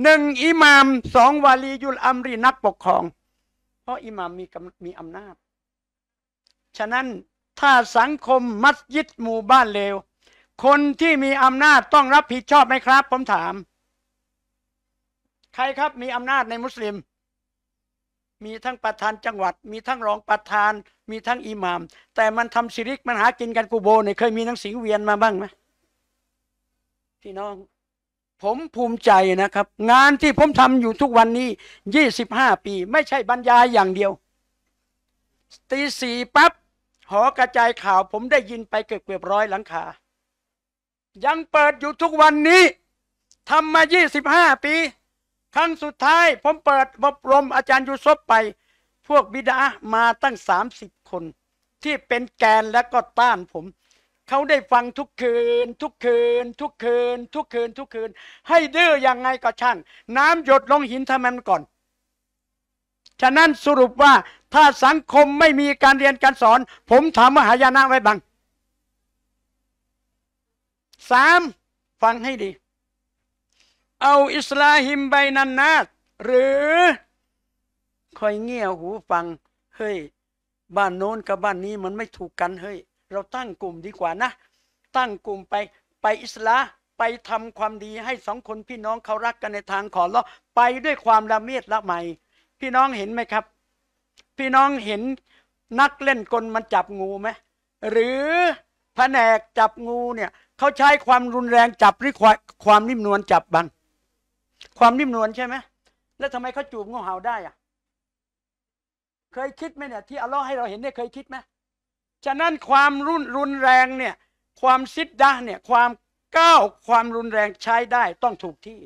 หนึ่งอิหมามสองวาลียุลอัมรีนักปกครอง เพราะอิหมามมีมีอำนาจ ฉะนั้นถ้าสังคมมัสยิดหมู่บ้านเลวคนที่มีอำนาจต้องรับผิดชอบไหมครับ ผมถาม ใครครับมีอำนาจในมุสลิม มีทั้งประธานจังหวัดมีทั้งรองประธาน มีทั้งอิหมาม แต่มันทำชิริกมันหากินกันกูโบเนี่ยเคยมีหนังสือเวียนมาบ้างไหมพี่น้อง ผมภูมิใจนะครับ งานที่ผมทำอยู่ทุกวันนี้ยี่สิบห้าปี ไม่ใช่บรรยายอย่างเดียว ตีสี่ปั๊บหอกระจายข่าวผมได้ยินไปเกือบเกือบร้อยหลังคายังเปิดอยู่ทุกวันนี้ทำมา 25 ปี ครั้งสุดท้ายผมเปิดอบรมอาจารย์ ยูซุฟไป พวกบิดามาตั้ง 30 คน ที่เป็นแกนและก็ต้านผมเขาได้ฟังทุกคืน ทุกคืน ทุกคืน ทุกคืนทุกคืน ให้ดื้อยังไงก็ช่างน้ำหยดลงหินทำมันก่อน ฉะนั้นสรุปว่าถ้าสังคมไม่มีการเรียนการสอน ผมถามมหายานะไว้บังสามฟังให้ดี เอาอิสลาฮิมไบนันนาหรือ คอยเงี่ยหูฟัง เฮ้ยบ้านโน้นกับบ้านนี้มันไม่ถูกกันเฮ้ย เราตั้งกลุ่มดีกว่านะตั้งกลุ่มไป ไปอิสลาไปทำความดีให้สองคนพี่น้องเขารักกันในทางขอร้องไปด้วยความละเมียดละไมพี่น้องเห็นไหมครับ พี่น้องเห็นนักเล่นกลมันจับงูไหมหรือแผนกจับงูเนี่ยเขาใช้ความรุนแรงจับหรือความนิ่มนวลจับบัน ความนิ่มนวลใช่ไหมแล้วทำไมเขาจูบงูเห่าได้อะเคยคิดไหมเนี่ย ที่อัลลอฮ์ให้เราเห็นเนี่ยเคยคิดไหมฉะนั้นความรุนรุนแรงเนี่ย ความซิดดะเนี่ย ความก้าวความรุนแรงใช้ได้ ต้องถูกที่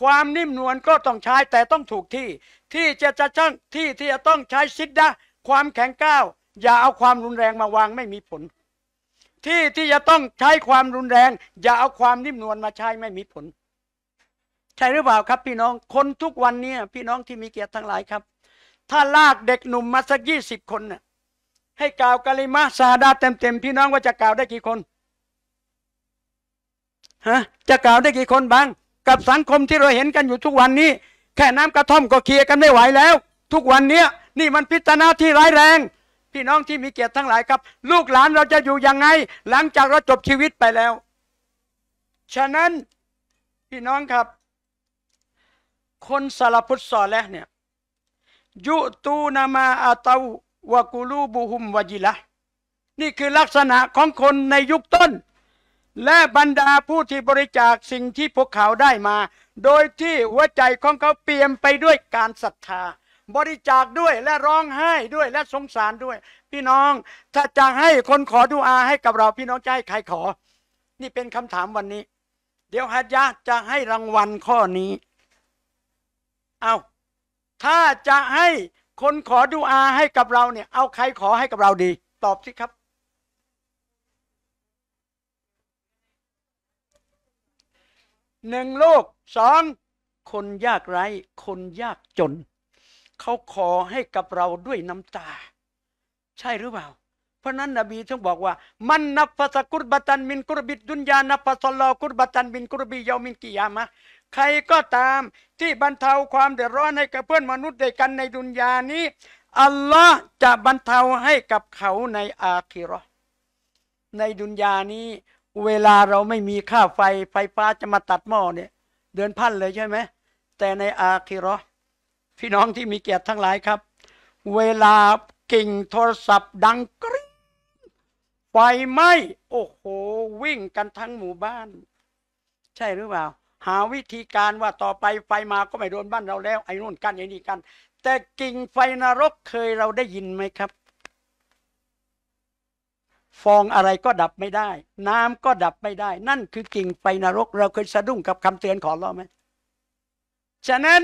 ความนิ่มนวลก็ต้องใช้แต่ต้องถูกที่ ที่จะจะช่างที่ที่จะต้องใช้ซิดดะความแข็งก้าว อย่าเอาความรุนแรงมาวางไม่มีผลที่ที่จะต้องใช้ความรุนแรงอย่าเอาความนิ่มนวลมาใช้ไม่มีผล ใช่หรือเปล่าครับพี่น้องคนทุกวันนี้พี่น้องที่มีเกียรติทั้งหลายครับ ถ้าลากเด็กหนุ่มมาสักยี่สิบคนน่ะให้กล่าวกะลิมาซาดาเต็มๆพี่น้องว่าจะกล่าวได้กี่คนฮะจะกล่าวได้กี่คนบ้าง กับสังคมที่เราเห็นกันอยู่ทุกวันนี้แค่น้ำกระท่อมก็เคลียร์กันไม่ไหวแล้ว ทุกวันเนี้ยนี่มันพิจารณาที่ร้ายแรงพี่น้องที่มีเกียรติทั้งหลายครับ ลูกหลานเราจะอยู่ยังไงหลังจากเราจบชีวิตไปแล้ว ฉะนั้น พี่น้องครับ คนสารพุทธสอนแล้วเนี่ย ยุตูนามาอาตาวกุลูบุหุมวจิละนี่คือลักษณะของคนในยุคต้น และบรรดาผู้ที่บริจาคสิ่งที่พวกเขาได้มา โดยที่หัวใจของเขาเปี่ยมไปด้วยการศรัทธาบริจาคด้วยและร้องไห้ด้วยและสงสารด้วย พี่น้อง ถ้าจะให้คนขอดูอาให้กับเรา พี่น้องจะให้ใครขอ นี่เป็นคำถามวันนี้ เดี๋ยวฮัจยะจะให้รางวัลข้อนี้เอาถ้าจะให้คนขอดูอาให้กับเราเนี่ย เอาใครขอให้กับเราดี ตอบสิครับหนึ่งลูกสองคนยากไร้คนยากจนเขาขอให้กับเราด้วยน้ำตา ใช่หรือเปล่าเพราะนั้นนบีท่านบอกว่า มันนับภาษกุรบตันมินกุรบิด ดุนยานับภาษลอกุรบตันมินกุรบียามินกิยามะ ใครก็ตามที่บรรเทาความเดือดร้อนให้กับเพื่อนมนุษย์ด้วยกันในดุนยานี้อัลลอฮ์จะบรรเทาให้กับเขาในอาคิรอในดุนยานี้ เวลาเราไม่มีค่าไฟไฟฟ้าจะมาตัดหม้อเนี่ย เดือนพันเลยใช่ไหมแต่ในอาคิรอพี่น้องที่มีเกียรติทั้งหลายครับ เวลากิ่งโทรศัพท์ดังกริ๊งไฟไหม้โอ้โห วิ่งกันทั้งหมู่บ้าน ใช่หรือเปล่า หาวิธีการว่าต่อไปไฟมาก็ไม่โดนบ้านเราแล้วไอ้นู่นกันไอ้นี่กัน แต่กิ่งไฟนรกเคยเราได้ยินไหมครับ ฟองอะไรก็ดับไม่ได้ น้ำก็ดับไม่ได้ นั่นคือกิ่งไฟนรก เราเคยสะดุ้งกับคำเตือนของเราไหมฉะนั้น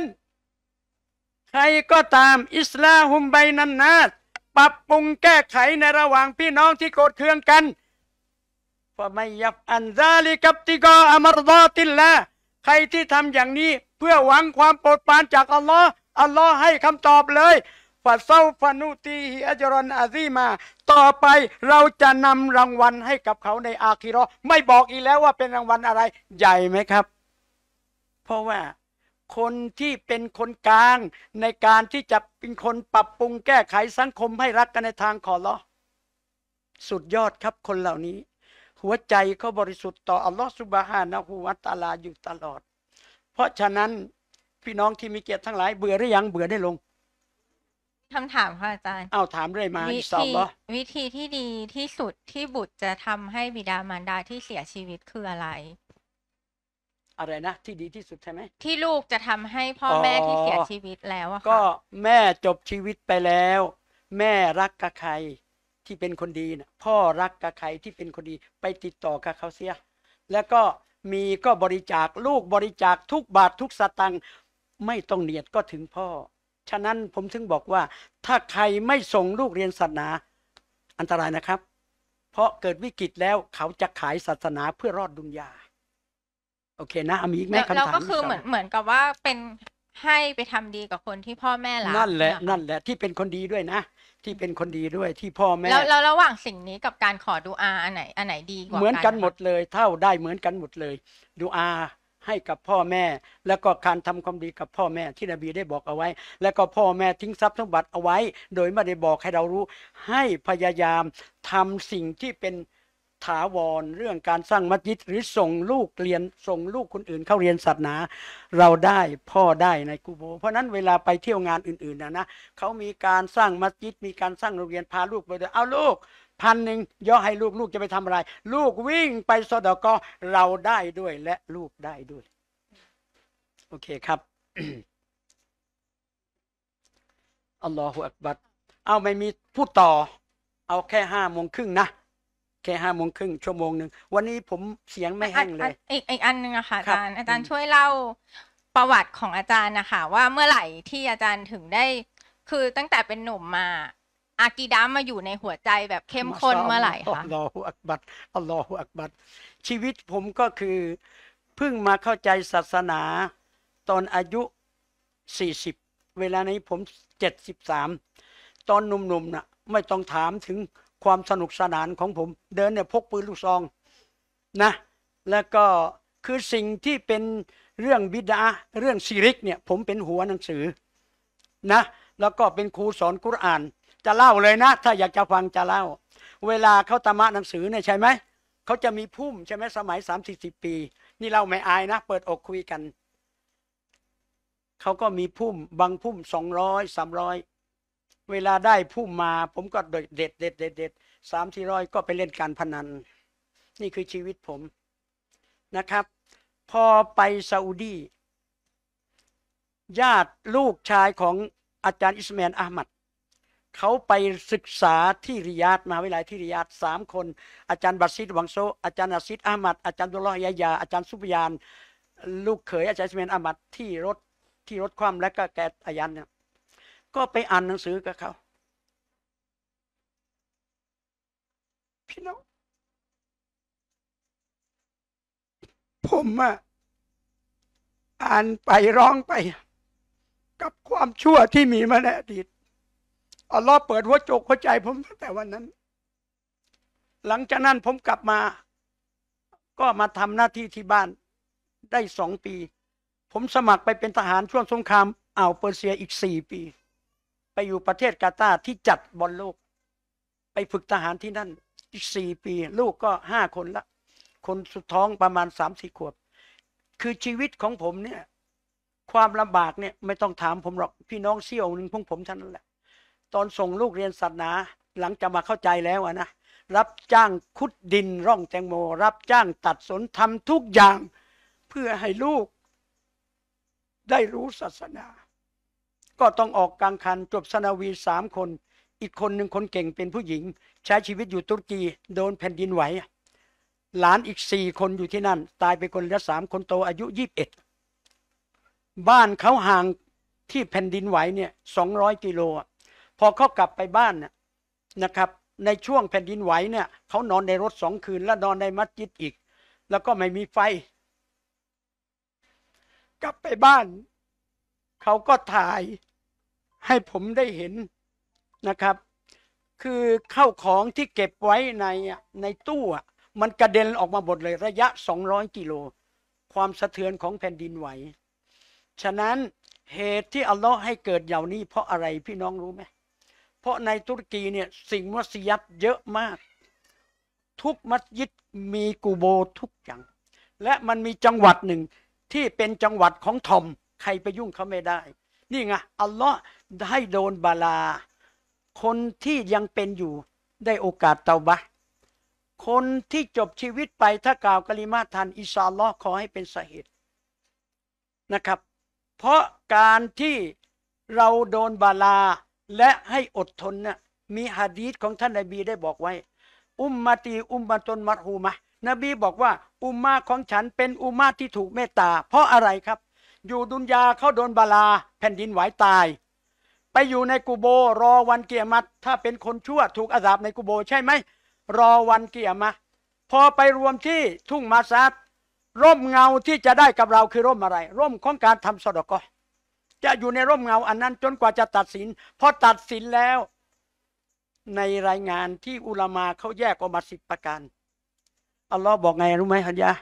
ใครก็ตามอิสลาหุมไบนันนาสปรับปรุงแก้ไขในระหว่างพี่น้องที่โกรธเคืองกันฟะไมยับอันซาลิกับติกออามรดอตินละใครที่ทำอย่างนี้เพื่อหวังความโปรดปรานจาก อัลลอฮ์อัลลอฮ์ให้คำตอบเลยฟาเซาฟานูตีฮิอัจรอนอาซีมา ต่อไปเราจะนำรางวัลให้กับเขาในอาคิรอไม่บอกอีกแล้วว่าเป็นรางวัลอะไร ใหญ่ไหมครับ เพราะว่าคนที่เป็นคนกลางในการที่จะเป็นคนปรับปรุงแก้ไขสังคมให้รักกันในทางขอรอสุดยอดครับคนเหล่านี้หัวใจเขาบริสุทธิ์ต่ออัลลอฮฺสุบฮานะฮูวาตาลาอยู่ตลอด เพราะฉะนั้นพี่น้องที่มีเกียรติทั้งหลายเบื่อหรือยังเบื่อได้ลงคำถามค่ะอาจารย์เอาถามเรื่อยมาวิสอบธีเหรอวิธีที่ดีที่สุดที่บุตรจะทำให้บิดามารดาที่เสียชีวิตคืออะไรอะไรนะที่ดีที่สุดใช่ไหมที่ลูกจะทำให้พ่ออแม่ที่เสียชีวิตแล้วอะก็แม่จบชีวิตไปแล้ว แม่รักกับใคร ที่เป็นคนดีนะพ่อรักกับใครที่เป็นคนดีไปติดต่อกับเขาเสีย แล้วก็มีก็บริจาคลูกบริจาคทุกบาททุกสตังค์ไม่ต้องเนียดก็ถึงพ่อ ฉะนั้นผมถึงบอกว่า ถ้าใครไม่ส่งลูกเรียนศาสนา อันตรายนะครับ เพราะเกิดวิกฤตแล้วเขาจะขายศาสนาเพื่อรอดดุนยาโอเคนะมีอีกไหมคำถามแล้วก็คือเหมือนเหมือนกับว่าเป็นให้ไปทำดีกับคนที่พ่อแม่รักนั่นแหละนั่นแหละที่เป็นคนดีด้วยนะ ที่เป็นคนดีด้วยที่พ่อแม่แล้วระหว่างสิ่งนี้กับการขอดูอาอันไหนอันไหนดีกว่าเหมือนกันหมดเลย เท่าได้เหมือนกันหมดเลยดูอาให้กับพ่อแม่ แล้วก็การทำความดีกับพ่อแม่ที่นบีได้บอกเอาไว้ แล้วก็พ่อแม่ทิ้งทรัพย์สมบัติเอาไว้ โดยไม่ได้บอกให้เรารู้ ให้พยายามทำสิ่งที่เป็นถาวรเรื่องการสร้างมัสยิดหรือส่งลูกเรียนส่งลูกคนอื่น เข้าเรียนศาสนา เราได้พ่อได้ในกูโบเพราะนั้นเวลาไปเที่ยวงานอื่นๆนะนะเขามีการสร้างมัสยิดมีการสร้างโรงเรียนพาลูกไปด้วยเอาลูกพันหนึ่งย่อให้ลูกลูกจะไปทำอะไร ลูกวิ่งไปสอดก็เราได้ด้วย และลูกได้ด้วยโอเคครับอัลลอฮฺอักบัดเอาไม่มีพูดต่อ เอาแค่ห้าโมงครึ่งนะแค่ห้าโมงครึ่งชั่วโมงหนึ่งวันนี้ผมเสียงไม่แห้งเลยอีกอีกอันหนึ่งอะค่ะอาจารย์อาจารย์ช่วยเล่าประวัติของอาจารย์นะคะว่าเมื่อไหร่ที่อาจารย์ถึงได้ คือตั้งแต่เป็นหนุ่มมาอากีดามาอยู่ในหัวใจแบบเข้มข้นเมื่อไหร่คะอัลลอฮฺอักบัดอัลลอฮฺอักบัดชีวิตผมก็คือ เพิ่งมาเข้าใจศาสนา ตอนอายุสี่สิบเวลานี้ผมเจ็ดสิบสามตอนหนุ่มๆน่ะ ไม่ต้องถามถึงความสนุกสนานของผมเดินเนี่ยพกปืนลูกซองนะแล้วก็คือสิ่งที่เป็นเรื่องบิดาเรื่องซิริกเนี่ยผมเป็นหัวหนังสือนะแล้วก็เป็นครูสอนกุรอาน จะเล่าเลยนะ ถ้าอยากจะฟังจะเล่า เวลาเขาตามะหนังสือเนี่ยใช่ไหมเขาจะมีพุ่มใช่ไหมสมัยสามสี่สิบปี นี่เราไม่อายนะเปิดอกคุยกันเขาก็มีพุ่มบางพุ่มสองร้อยสามร้อยเวลาได้ผู้มาผมก็เด็ดเด็ดเด็ดเด็ดสามสี่ร้อยก็ไปเล่นการพนันนี่คือชีวิตผมนะครับ พอไปซาอุดีญาติลูกชายของอาจารย์อิสมาอลอาหมัดเขาไปศึกษาที่ริยาดมาาวิทยาลัยที่ริยาดสามคนอาจารย์บัซซิดวังโซอาจารย์อาซิดอาหมัดอาจารย์ดุลอยยาอาจารย์สุบยานลูกเขยอาจารย์อิสมาอลอาหมัดที่รถที่รถคว่ำและก็แกอายันเนี่ยก็ไปอ่านหนังสือกับเขา พี่น้อง ผมอ่ะ อ่านไปร้องไป กับความชั่วที่มีมาในอดีตอัลลอฮ์เปิดหัวจกหัวใจผมตั้งแต่วันนั้น หลังจากนั้นผมกลับมา ก็มาทำหน้าที่ที่บ้าน ได้สองปี ผมสมัครไปเป็นทหารช่วงสงครามอ่าวเปอร์เซียอีกสี่ปีไปอยู่ประเทศกาตาร์ที่จัดบอลโลกไปฝึกทหารที่นั่นสี่ปีลูกก็ห้าคนละ คนสุดท้องประมาณสามสี่ขวบ คือชีวิตของผมเนี่ย ความลำบากเนี่ย ไม่ต้องถามผมหรอก พี่น้องเสี่ยวหนึ่งพวกผมท่านนั่นแหละ ตอนส่งลูกเรียนศาสนา หลังจะมาเข้าใจแล้วนะ รับจ้างขุดดินร่องแตงโม รับจ้างตัดสนทำทุกอย่าง เพื่อให้ลูกได้รู้ศาสนาก็ต้องออกกลางคันจบสนาวีสามคน อีกคนหนึ่งคนเก่งเป็นผู้หญิง ใช้ชีวิตอยู่ตุรกีโดนแผ่นดินไหว หลานอีกสี่คนอยู่ที่นั่น ตายไปคนละสามคนโตอายุยี่บเอ็ดบ้านเขาห่างที่แผ่นดินไหวเนี่ยสองร้อยกิโล พอเขากลับไปบ้านนะครับ ในช่วงแผ่นดินไหวเนี่ยเขานอนในรถสองคืน แล้วนอนในมัสยิดอีก แล้วก็ไม่มีไฟ กลับไปบ้านเขาก็ถ่ายให้ผมได้เห็นนะครับ คือเข้าของที่เก็บไว้ในในตู้มันกระเด็นออกมาหมดเลยระยะ 200 กิโล ความสะเทือนของแผ่นดินไหว ฉะนั้นเหตุที่อัลลอฮ์ให้เกิดเหล่านี้ เพราะอะไรพี่น้องรู้ไหมเพราะในตุรกีเนี่ยสิ่งมัสยิดเยอะมาก ทุกมัสยิดมีกูโบทุกอย่าง และมันมีจังหวัดหนึ่งที่เป็นจังหวัดของทอมใครไปยุ่งเขาไม่ได้ นี่ไง อัลลอฮ์ให้โดนบาลา คนที่ยังเป็นอยู่ได้โอกาสเตาบะ คนที่จบชีวิตไปถ้ากล่าวกลิมาทันอิชาลอขอให้เป็นสาเหตุนะครับ เพราะการที่เราโดนบาลาและให้อดทนนะ่ะมีฮะดีษของท่านนาบีได้บอกไว้ อุมมาตีอุมมาตนมัดหูมะนบีบอกว่า อุมมาของฉันเป็นอุมมาที่ถูกเมตตา เพราะอะไรครับอยู่ดุนยาเขาโดนบาลาแผ่นดินไหวตาย ไปอยู่ในกูโบรอวันเกียรมัดถ้าเป็นคนชั่วถูกอาสาบในกูโบใช่ไหม รอวันเกียรมดพอไปรวมที่ทุ่งมาซัดร่มเงาที่จะได้กับเราคือร่มอะไร ร่มของการทำสดกอจะอยู่ในร่มเงาอันนั้นจนกว่าจะตัดสินพอตัดสินแล้ว ในรายงานที่อุลามาเขาแยกออกมาสิบประการอัลลอฮ์บอกไงรู้ไหมฮัยะ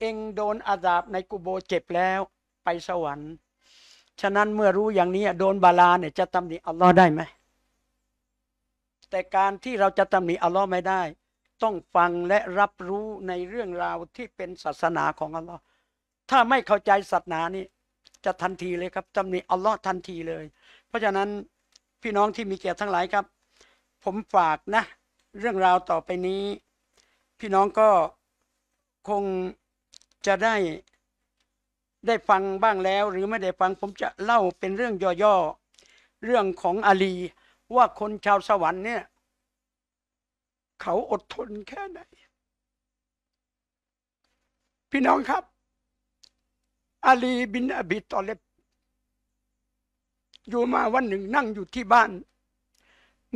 เองโดนอาสาบในกูโบเจ็บแล้วไปสวรรค์ ฉะนั้นเมื่อรู้อย่างนี้โดนบาลาเนี่ยจะตำหนิอัลลอฮ์ได้ไหม แต่การที่เราจะตำหนิอัลลอฮ์ไม่ได้ ต้องฟังและรับรู้ในเรื่องราวที่เป็นศาสนาของอัลลอฮ์ถ้าไม่เข้าใจศาสนานี่จะทันทีเลยครับตำหนิอัลลอฮ์ทันทีเลย เพราะฉะนั้นพี่น้องที่มีเกียรติทั้งหลายครับ ผมฝากนะ เรื่องราวต่อไปนี้ พี่น้องก็คงจะได้ได้ฟังบ้างแล้วหรือไม่ได้ฟังผมจะเล่าเป็นเรื่องย่อๆเรื่องของอาลีว่าคนชาวสวรรค์เนี่ย เขาอดทนแค่ไหน พี่น้องครับอาลีบินอบิตอเลบอยู่มาวันหนึ่งนั่งอยู่ที่บ้าน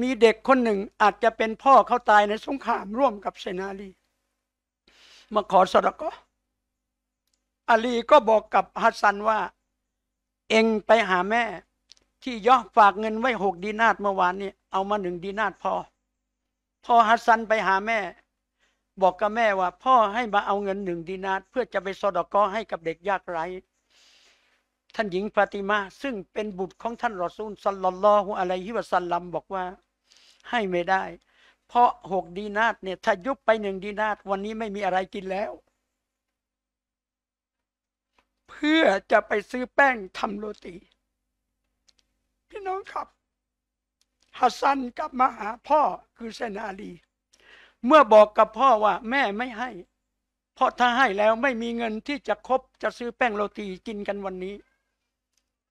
มีเด็กคนหนึ่งอาจจะเป็นพ่อเขาตายในสงครามร่วมกับเซนาลี มาขอสระกออาลีก็บอกกับฮัสซันว่าเองไปหาแม่ ที่ย่อฝากเงินไว้หกดีนาดเมื่อวานนี้เอามาหนึ่งดีนาดพอ พอฮัสซันไปหาแม่ บอกกับแม่ว่า พ่อให้มาเอาเงินหนึ่งดีนาดเพื่อจะไปซอดอกอให้กับเด็กยากไร้ท่านหญิงฟาติมาซึ่งเป็นบุตรของท่านรอซูลสัลลัลลอฮุอะลัยฮิวะสัลลัมบอกว่า ให้ไม่ได้เพราะหกดีนาดเนี่ยถ้ายุบไปหนึ่งดีนาดวันนี้ไม่มีอะไรกินแล้วเพื่อจะไปซื้อแป้งทำโรตี พี่น้องครับฮัสซันกลับมาหาพ่อคือเซนาลีเมื่อบอกกับพ่อว่าแม่ไม่ให้ เพราะถ้าให้แล้วไม่มีเงินที่จะครบจะซื้อแป้งโรตีกินกันวันนี้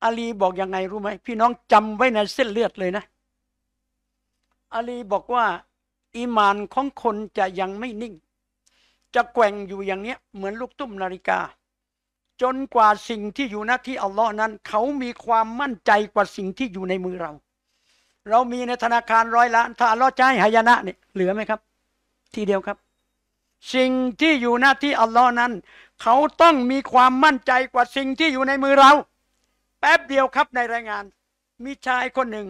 อาลีบอกยังไงรู้ไหม พี่น้องจำไว้ในเส้นเลือดเลยนะ อาลีบอกว่าอิมานของคนจะยังไม่นิ่ง จะแกว่งอยู่อย่างเนี้ยเหมือนลูกตุ้มนาฬิกาจนกว่าสิ่งที่อยู่หน้าที่อัลลอฮ์นั้น เขามีความมั่นใจกว่าสิ่งที่อยู่ในมือเรา เรามีในธนาคารร้อยล้านถ้าอัลลอฮ์จะให้หายนะเนี่ยเหลือไหมครับ ทีเดียวครับ สิ่งที่อยู่หน้าที่อัลลอฮ์นั้น เขาต้องมีความมั่นใจกว่าสิ่งที่อยู่ในมือเรา แป๊บเดียวครับในรายงาน มีชายคนหนึ่ง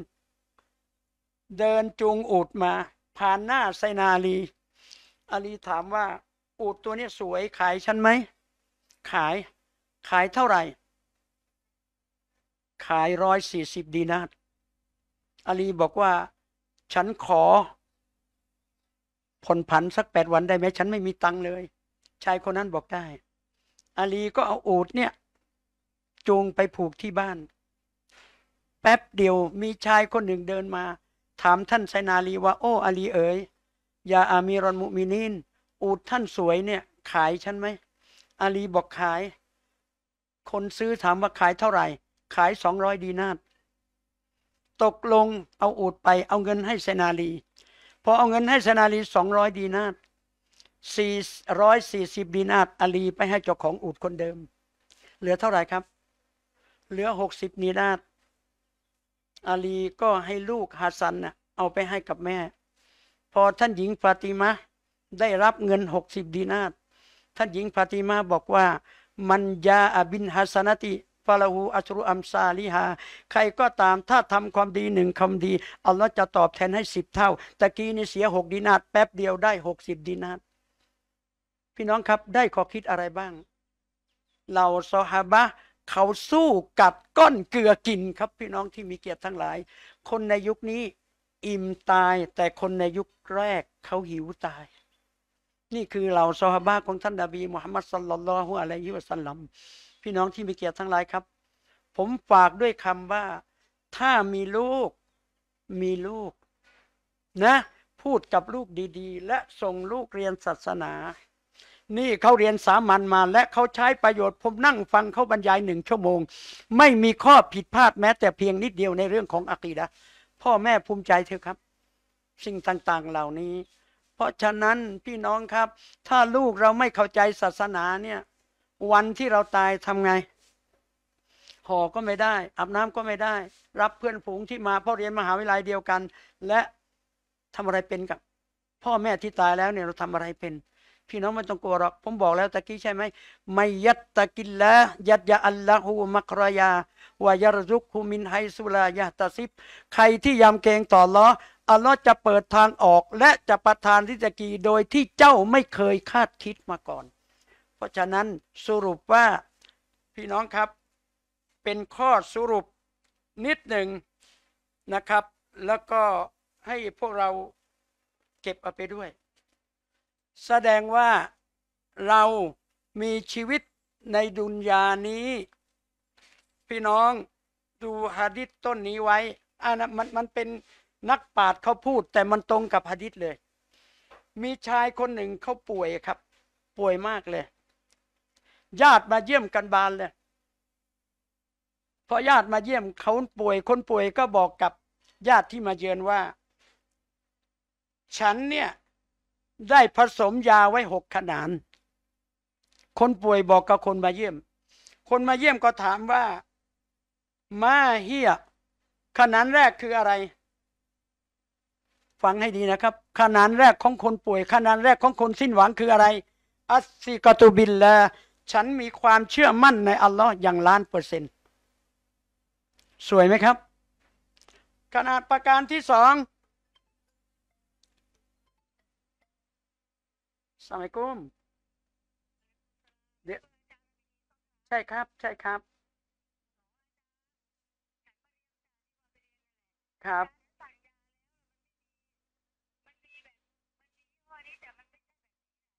เดินจูงอูดมา ผ่านหน้าไซนาลีอาลีถามว่า อูดตัวนี้สวยขายฉันไหมขายขายเท่าไหร่ ขายร้อยสี่สิบดีนาร์อาลีบอกว่า ฉันขอ ผลผันสักแปดวันได้ไหม ฉันไม่มีตังเลย ชายคนนั้นบอกได้อาลีก็เอาอูดเนี่ย จูงไปผูกที่บ้าน แป๊บเดียวมีชายคนหนึ่งเดินมา ถามท่านไซนาลีว่าโอ้อาลีเอ๋ยยาอามีรอนมุมินินอูดท่านสวยเนี่ย ขายฉันไหมอาลีบอกขายคนซื้อถามว่าขายเท่าไหร่ ขายสองร้อยดีนาตกลงเอาอูดไป เอาเงินให้เซนาลีพอเอาเงินให้เซนาลีสองร้อยดีนาสี่ร้อยสี่สิบดีนาอาลีไปให้เจ้าของอูดคนเดิม เหลือเท่าไหร่ครับ เหลือหกสิบดีนาอาลีก็ให้ลูกฮาซันนะเอาไปให้กับแม่ พอท่านหญิงฟาติมะได้รับเงินหกสิบดีนาท่านหญิงฟาติมาบอกว่ามันยาอบินฮัสนติฟาลาหูอัชรุอัมซาลิฮา ใครก็ตามถ้าทำความดีหนึ่งคำดี อัลลอฮ์จะตอบแทนให้สิบเท่าตะกี้นี่เสียหกดินาดแป๊บเดียวได้หกสิบดินาดพี่น้องครับ ได้ข้อคิดอะไรบ้างเหล่าซอฮาบะ เขาสู้กัดก้อนเกลือกินครับพี่น้องที่มีเกียรติทั้งหลาย คนในยุคนี้อิ่มตาย แต่คนในยุคแรก เขาหิวตายนี่คือเราซอฮาบะของท่านดาบีมุฮัมมัดสัลลัลลอฮุอะลัยฮิวะสัลลัมพี่น้องที่มีเกียรติทั้งหลายครับ ผมฝากด้วยคำว่า ถ้ามีลูกมีลูก นะ พูดกับลูกดี ๆ และส่งลูกเรียนศาสนา นี่เขาเรียนสามัญมาและเขาใช้ประโยชน์ผมนั่งฟังเขาบรรยายหนึ่งชั่วโมง ไม่มีข้อผิดพลาดแม้ แต่เพียงนิดเดียวในเรื่องของอะกีดะพ่อแม่ภูมิใจเถอะครับสิ่งต่าง ๆเหล่านี้ราะฉะนั้นพี่น้องครับ ถ้าลูกเราไม่เข้าใจศาสนาเนี่ย วันที่เราตายทำไงห่อก็ไม่ได้อาบน้ำก็ไม่ได้ รับเพื่อนฝูงที่มาเพราะเรียนมหาวิทยาลัยเดียวกัน และทำอะไรเป็นกับ พ่อแม่ที่ตายแล้วเนี่ยเราทำอะไรเป็น พี่น้องไม่ต้องกลัวหรอกผมบอกแล้วตะกี้ใช่ไหมไม่ยัตตะกินแล้วยัตยาอัลลอฮูมักรยาวายรุกฮูมินไฮสุลายะตาซิบใครที่ยำเกรงต่อล้ออัลลอฮ์จะเปิดทางออกและจะประทานริสกี โดยที่เจ้าไม่เคยคาดคิดมาก่อน เพราะฉะนั้นสรุปว่า พี่น้องครับเป็นข้อสรุปนิดหนึ่งนะครับ แล้วก็ให้พวกเราเก็บเอาไปด้วย แสดงว่าเรามีชีวิตในดุนยานี้ พี่น้องดูฮะดิษต้นนี้ไว้อันมันมันเป็นนักปราชญ์เขาพูดแต่มันตรงกับฮะดิษเลย มีชายคนหนึ่งเขาป่วยครับ ป่วยมากเลย ญาติมาเยี่ยมกันบานเลยพอญาติมาเยี่ยมเขาป่วย คนป่วยก็บอกกับญาติที่มาเยือนว่า ฉันเนี่ย ได้ผสมยาไว้หกขนาน คนป่วยบอกกับคนมาเยี่ยม คนมาเยี่ยมก็ถามว่า มาเฮียขนานแรกคืออะไรฟังให้ดีนะครับ ขนานแรกของคนป่วย ขนานแรกของคนสิ้นหวังคืออะไร อัสซิกตุบิลละฉันมีความเชื่อมั่นในอัลลอฮ์อย่างล้านเปอร์เซ็นต์ สวยไหมครับ ขนาดประการที่สองสมัยกุมเดี๋ยวใช่ครับใช่ครับครับ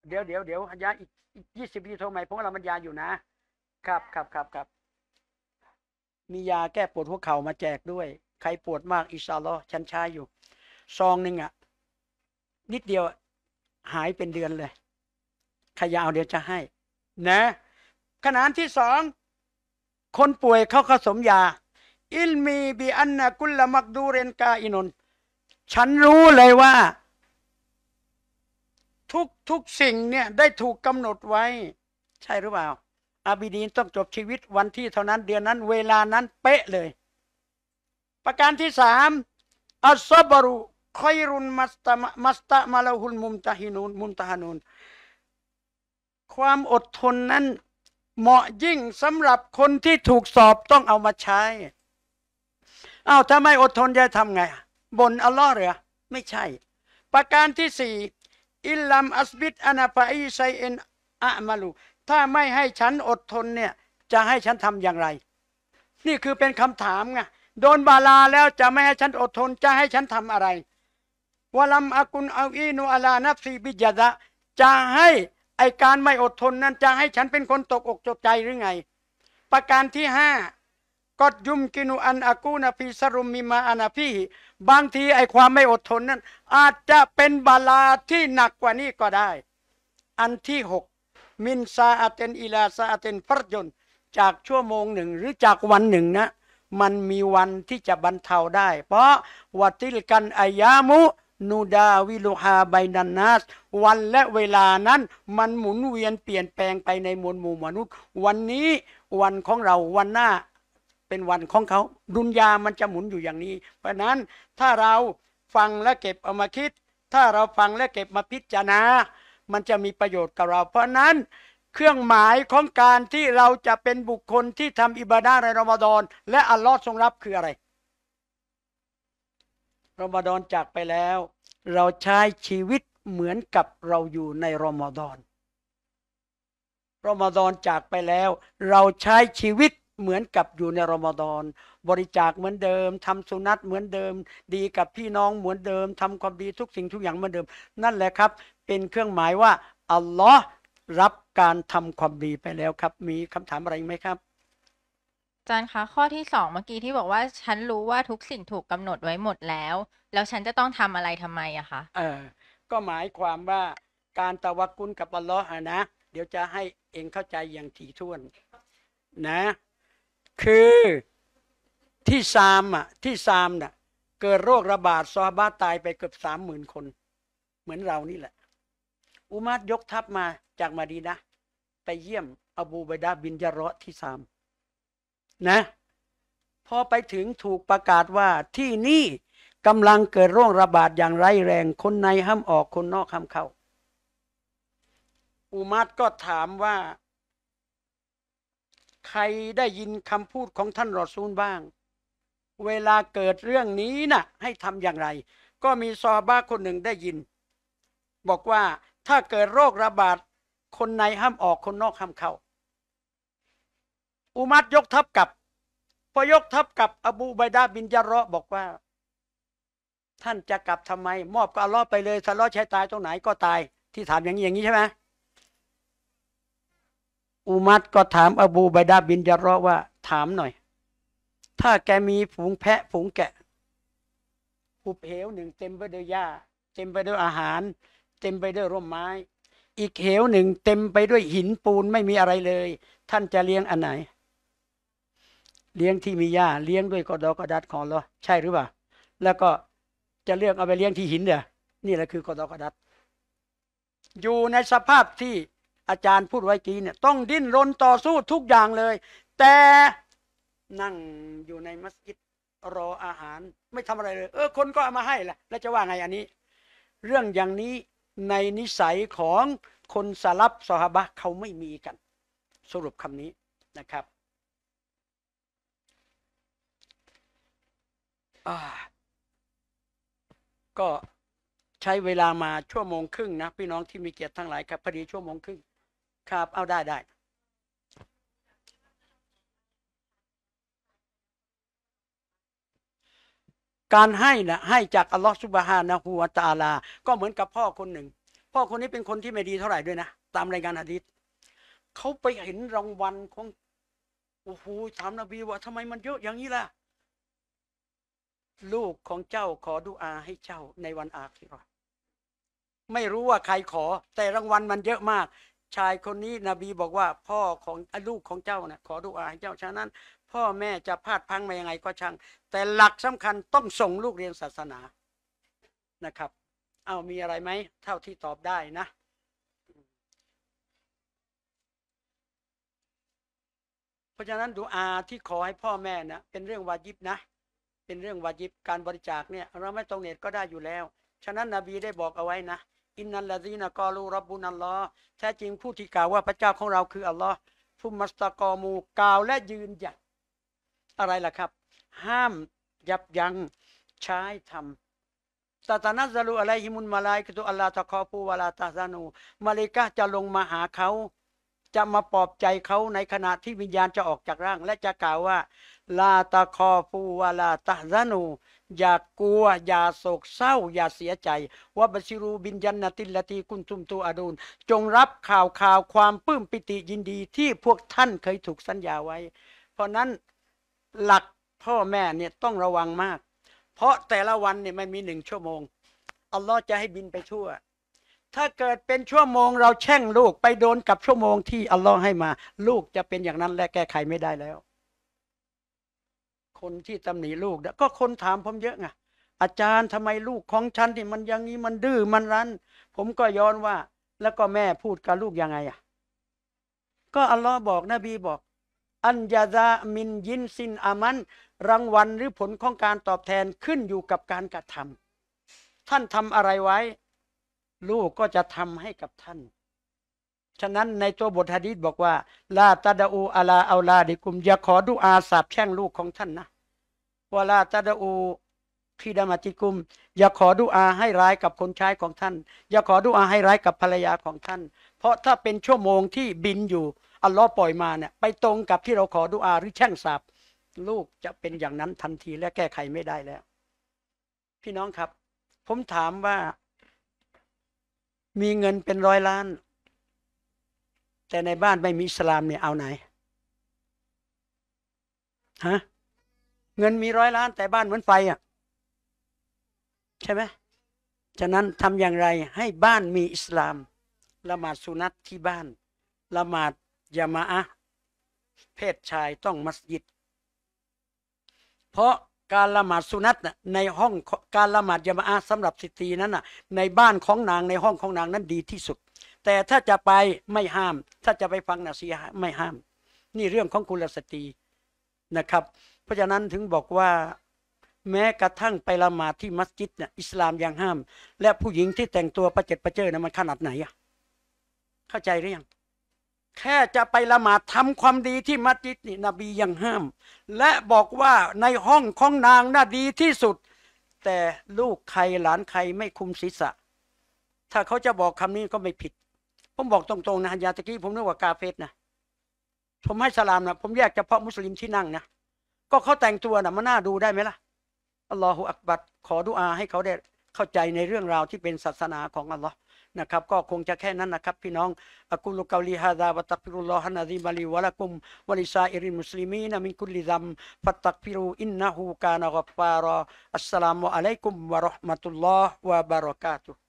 เดี๋ยวเดี๋ยวเดี๋ยวอาอีกยี่สิบปีโทรใหม่เพราะเรามันยาอยู่นะ ครับครับครับครับมียาแก้ปวดหัวเข่ามาแจกด้วย ใครปวดมากอิซาลอฉันใช้อยู่ซองหนึ่งอะนิดเดียวหายเป็นเดือนเลย ขยาเอาเดี๋ยวจะให้ นะ ขนานที่สอง คนป่วยเขาผสมยา อิลมีบีอันนะกุลละมักดูเรนกาอินน ฉันรู้เลยว่าทุกทุกสิ่งเนี่ยได้ถูกกำหนดไว้ ใช่หรือเปล่าอาบิดีนต้องจบชีวิตวันที่เท่านั้นเดือนนั้น เวลานั้นเป๊ะเลย ประการที่สามอัสบรุคอยรุนมัสตะมัสตะมาลาหุลมุมตะฮินูนมุมตะฮานูนความอดทนนั้นเหมาะยิ่งสำหรับคนที่ถูกสอบต้องเอามาใช้อ้าวถ้าไม่อดทนจะทำไง บนอัลลอฮ์เหรอไม่ใช่ ประการที่สี่อิลลัมอัสบิดอนาฟาอีไซเอ็นอะมาลูถ้าไม่ให้ฉันอดทนเนี่ยจะให้ฉันทำอย่างไร นี่คือเป็นคำถามไงโดนบาลาแล้วจะไม่ให้ฉันอดทนจะให้ฉันทำอะไรวลัมอากุเอาอีนูอัลานับซีบิจดะจะให้ไอการไม่อดทนนั้น จะให้ฉันเป็นคนตกอกตกใจหรือไง ประการที่ห้ากดยุมกินุอันอากูนาฟีสรุมมีมาอานาฟีบางทีไอความไม่อดทนนั้น อาจจะเป็นบาลาที่หนักกว่านี้ก็ได้ อันที่หกมินซาอาเตนอิลาซาอาเตนฟรจยนจากชั่วโมงหนึ่งหรือจากวันหนึ่งนะ มันมีวันที่จะบรรเทาได้ เพราะวัติลกันอายามุ นูดาวิลูฮาไบนันนัสวันและเวลานั้น มันหมุนเวียนเปลี่ยนแปลงไปในมวลหมู่มนุษย์ วันนี้วันของเราวันหน้าเป็นวันของเขาดุนยามันจะหมุนอยู่อย่างนี้ เพราะนั้นถ้าเราฟังและเก็บเอามาคิด ถ้าเราฟังและเก็บมาพิจารณามันจะมีประโยชน์กับเรา เพราะนั้นเครื่องหมายของการที่เราจะเป็นบุคคลที่ทำอิบาดาในรอมฎอนและอัลลอฮ์ทรงรับคืออะไรรอมฎอนจากไปแล้ว เราใช้ชีวิตเหมือนกับเราอยู่ในรอมฎอนรอมฎอนจากไปแล้วเราใช้ชีวิตเหมือนกับอยู่ในรอมฎอน บริจาคเหมือนเดิม ทำสุนัตเหมือนเดิม ดีกับพี่น้องเหมือนเดิม ทำความดีทุกสิ่งทุกอย่างเหมือนเดิม นั่นแหละครับ เป็นเครื่องหมายว่าอัลลอฮ์รับการทำความดีไปแล้วครับ มีคำถามอะไรไหมครับอาจารย์คะข้อที่สองเมื่อกี้ที่บอกว่า ฉันรู้ว่าทุกสิ่งถูกกำหนดไว้หมดแล้ว แล้วฉันจะต้องทำอะไรทำไมอะคะเออ ก็หมายความว่าการตะวักกุลกับอัลลอฮ์นะเดี๋ยวจะให้เองเข้าใจอย่างถี่ถ้วน นะคือที่ซามอ่ะ ที่ซามน่ะ เกิดโรคระบาดซอฮาบะตายไปเกือบสามหมื่นคน เหมือนเรานี่แหละ อุมัดยกทัพมาจากมาดีนะไปเยี่ยม อบูบัยดาบินยาระที่ซาม นะ พอไปถึงถูกประกาศว่าที่นี่กำลังเกิดโรคระบาด อย่างร้ายแรงคนในห้ามออกคนนอก ห้ามเข้า อุมัดก็ถามว่าใครได้ยินคำพูดของท่านรอซูลบ้าง เวลาเกิดเรื่องนี้นะ่ะให้ทำอย่างไร ก็มีซอบ้าคนหนึ่งได้ยิน บอกว่าถ้าเกิดโรคระบาด คนในห้ามออกคนนอกห้ามเข้า อุมัดยกทัพกับพอยกทัพกับอบูบัยดาบินยาระบอกว่า ท่านจะกลับทำไมมอบก็อลอไปเลยสลอใช้ตายตรงไหนก็ตายที่ถามอย่างนี้อย่างนี้ใช่ไหมอุมัดก็ถามอบูบัยดาบินยารอ ว่าถามหน่อย ถ้าแกมีฝูงแพะฝูงแกะภูเหวหนึ่งเต็มไปด้วยหญ้า เต็มไปด้วยอาหาร เต็มไปด้วยร่มไม้ อีกเหวหนึ่งเต็มไปด้วยหินปูนไม่มีอะไรเลย ท่านจะเลี้ยงอันไหนเลี้ยงที่มีหญ้า เลี้ยงด้วยกอดอกระดัดของเรา ใช่หรือเปล่า แล้วก็จะเลือกเอาไปเลี้ยงที่หินเด้อนี่แหละคือกอดอกระดัดอยู่ในสภาพที่อาจารย์พูดไว้กี้เนี่ยต้องดิ้นรนต่อสู้ทุกอย่างเลย แต่นั่งอยู่ในมัสยิดรออาหาร ไม่ทำอะไรเลย เออคนก็เอามาให้แหละแล้วจะว่าไงอันนี้ เรื่องอย่างนี้ในนิสัยของคนสลับสหบะเขาไม่มีกัน สรุปคำนี้นะครับ ก็ใช้เวลามาชั่วโมงครึ่งนะพี่น้องที่มีเกียรติทั้งหลายครับพอดีชั่วโมงครึ่งครับเอาได้ได้ การให้นะให้จากอัลลอฮฺสุบฮานะฮูวาตาลา ก็เหมือนกับพ่อคนหนึ่ง พ่อคนนี้เป็นคนที่ไม่ดีเท่าไหร่ด้วยนะ ตามรายงานฮะดิษเขาไปเห็นรางวัลของ โอ้โหถามนบีว่า ทำไมมันเยอะอย่างนี้ล่ะ ลูกของเจ้าขอดุอาให้เจ้าในวันอาคิรอไม่รู้ว่าใครขอแต่รางวัลมันเยอะมากชายคนนี้นบีบอกว่าพ่อของลูกของเจ้านะขอดุอาให้เจ้าฉะนั้น พ่อแม่จะพลาดพังมายังไงก็ช่าง แต่หลักสำคัญต้องส่งลูกเรียนศาสนานะครับ เอามีอะไรไหมเท่าที่ตอบได้นะ เพราะฉะนั้นดูอาที่ขอให้พ่อแม่นะเป็นเรื่องวาจิบนะเป็นเรื่องวาจิบการบริจาคเนี่ย เราไม่ตรงเน็ตก็ได้อยู่แล้วฉะนั้นนบีได้บอกเอาไว้นะอินนัลลาซีนากอลูรับบุนัลลอฮ์แท้จริงผู้ที่กล่าวว่าพระเจ้าของเราคืออัลลอฮ์ผู้มัสตะกอมูกล่าวและยืนหยัด อะไรล่ะครับ ห้ามยับยั้งใช้ทำตาตานัสลูอะไรฮิมุนมาลายคือตัวอัลลาตะคอผูวาลาตาซานูมาลิกะจะลงมาหาเขา จะมาปลอบใจเขาในขณะที่วิญญาณจะออกจากร่าง และจะกล่าวว่า ลาตาคอฟูวาลาตาซานูอย่ากลัว อย่าโศกเศร้า อย่าเสียใจ ว่าบัชิรูบินยันนาติลตีคุณทุมตูอาดูนจงรับข่าวข่าวความปลื้มปิติยินดีที่พวกท่านเคยถูกสัญญาไว้ เพราะนั้นหลักพ่อแม่เนี่ยต้องระวังมาก เพราะแต่ละวันเนี่ยมันมีหนึ่งชั่วโมง อัลลอฮ์จะให้บินไปทั่ว ถ้าเกิดเป็นชั่วโมงเราแช่งลูกไปโดนกับชั่วโมงที่อัลลอฮ์ให้มา ลูกจะเป็นอย่างนั้นและแก้ไขไม่ได้แล้วคนที่ตำหนิลูกก็คนถามผมเยอะไงอาจารย์ทำไมลูกของฉันที่มันอย่างนี้มันดื้อมันรั้น ผมก็ย้อนว่า แล้วก็แม่พูดกับลูกยังไงอ่ะ ก็อัลลอฮ์บอกนบีบอก อัญญาดามินยินซินอามันรางวัลหรือผลของการตอบแทนขึ้นอยู่กับการกระทำท่านทำอะไรไว้ ลูกก็จะทำให้กับท่าน ฉะนั้นในตัวบทฮะดีษบอกว่าลาตาดาอูอาลาอาลาดิคุมอย่าขอดุอาสาบแช่งลูกของท่านนะวลาตาดอูพีดามาติกุม อย่าขอดูอาให้ร้ายกับคนใช้ของท่าน อย่าขอดูอาให้ร้ายกับภรรยาของท่าน เพราะถ้าเป็นชั่วโมงที่บินอยู่อัลลอฮ์ปล่อยมาเนี่ยไปตรงกับที่เราขอดูอาหรือแช่งสาบลูกจะเป็นอย่างนั้นทันที และแก้ไขไม่ได้แล้ว พี่น้องครับ ผมถามว่า มีเงินเป็นร้อยล้าน แต่ในบ้านไม่มีอิสลามเนี่ยเอาไหนฮะเงินมีร้อยล้านแต่บ้านเหมือนไฟอ่ะใช่ไหมฉะนั้นทำอย่างไรให้บ้านมีอิสลามละหมาดสุนัตที่บ้านละหมาดยามะอะเพศชายต้องมัสยิดเพราะการละหมาดสุนัตในห้องการละหมาดยามะอะสำหรับสตรีนั้นน่ะในบ้านของนางในห้องของนางนั้นดีที่สุด แต่ถ้าจะไปไม่ห้าม ถ้าจะไปฟังนะซีไม่ห้าม นี่เรื่องของกุลสตรีนะครับราะฉะนั้นถึงบอกว่าแม้กระทั่งไปละหมาดที่มัสยิดเนี่ยอิสลามยังห้าม และผู้หญิงที่แต่งตัวประเจ็ดประเจอดนะมันขนาดไหนอะเข้าใจหรือยังแค่จะไปละหมาดทำความดีที่มัสยิดนี่นบียังห้าม และบอกว่าในห้องของนางน่าดีที่สุด แต่ลูกใครหลานใครไม่คุมศีรษะ ถ้าเขาจะบอกคำนี้ก็ไม่ผิด ผมบอกตรงๆนะฮันยาตะกี้ผมนึกว่ากาเฟสนะผมให้สลามนะผมแยกเฉพาะมุสลิมที่นั่งนะก็เขาแต่งตัวนะ่ะมันน่าดูได้ไหมล่ะอัลลอฮฺอักบัดขอดุอาให้เขาได้เข้าใจในเรื่องราวที่เป็นศาสนาของอัลลอฮ์นะครับ ก็คงจะแค่นั้นนะครับ พี่น้องอักุลกาลีฮาดาวัตักฟิรุลลอฮันาดีมาลีวะลักุมวะลิซาอิริมุสลิมีนมินคุลิดัมฟัตตักฟิรูอินนะฮูกานะกัฟฟารออัสสลามุอะลัยกุมวะราะห์มะตุลลอฮ์วะบารอกาตุ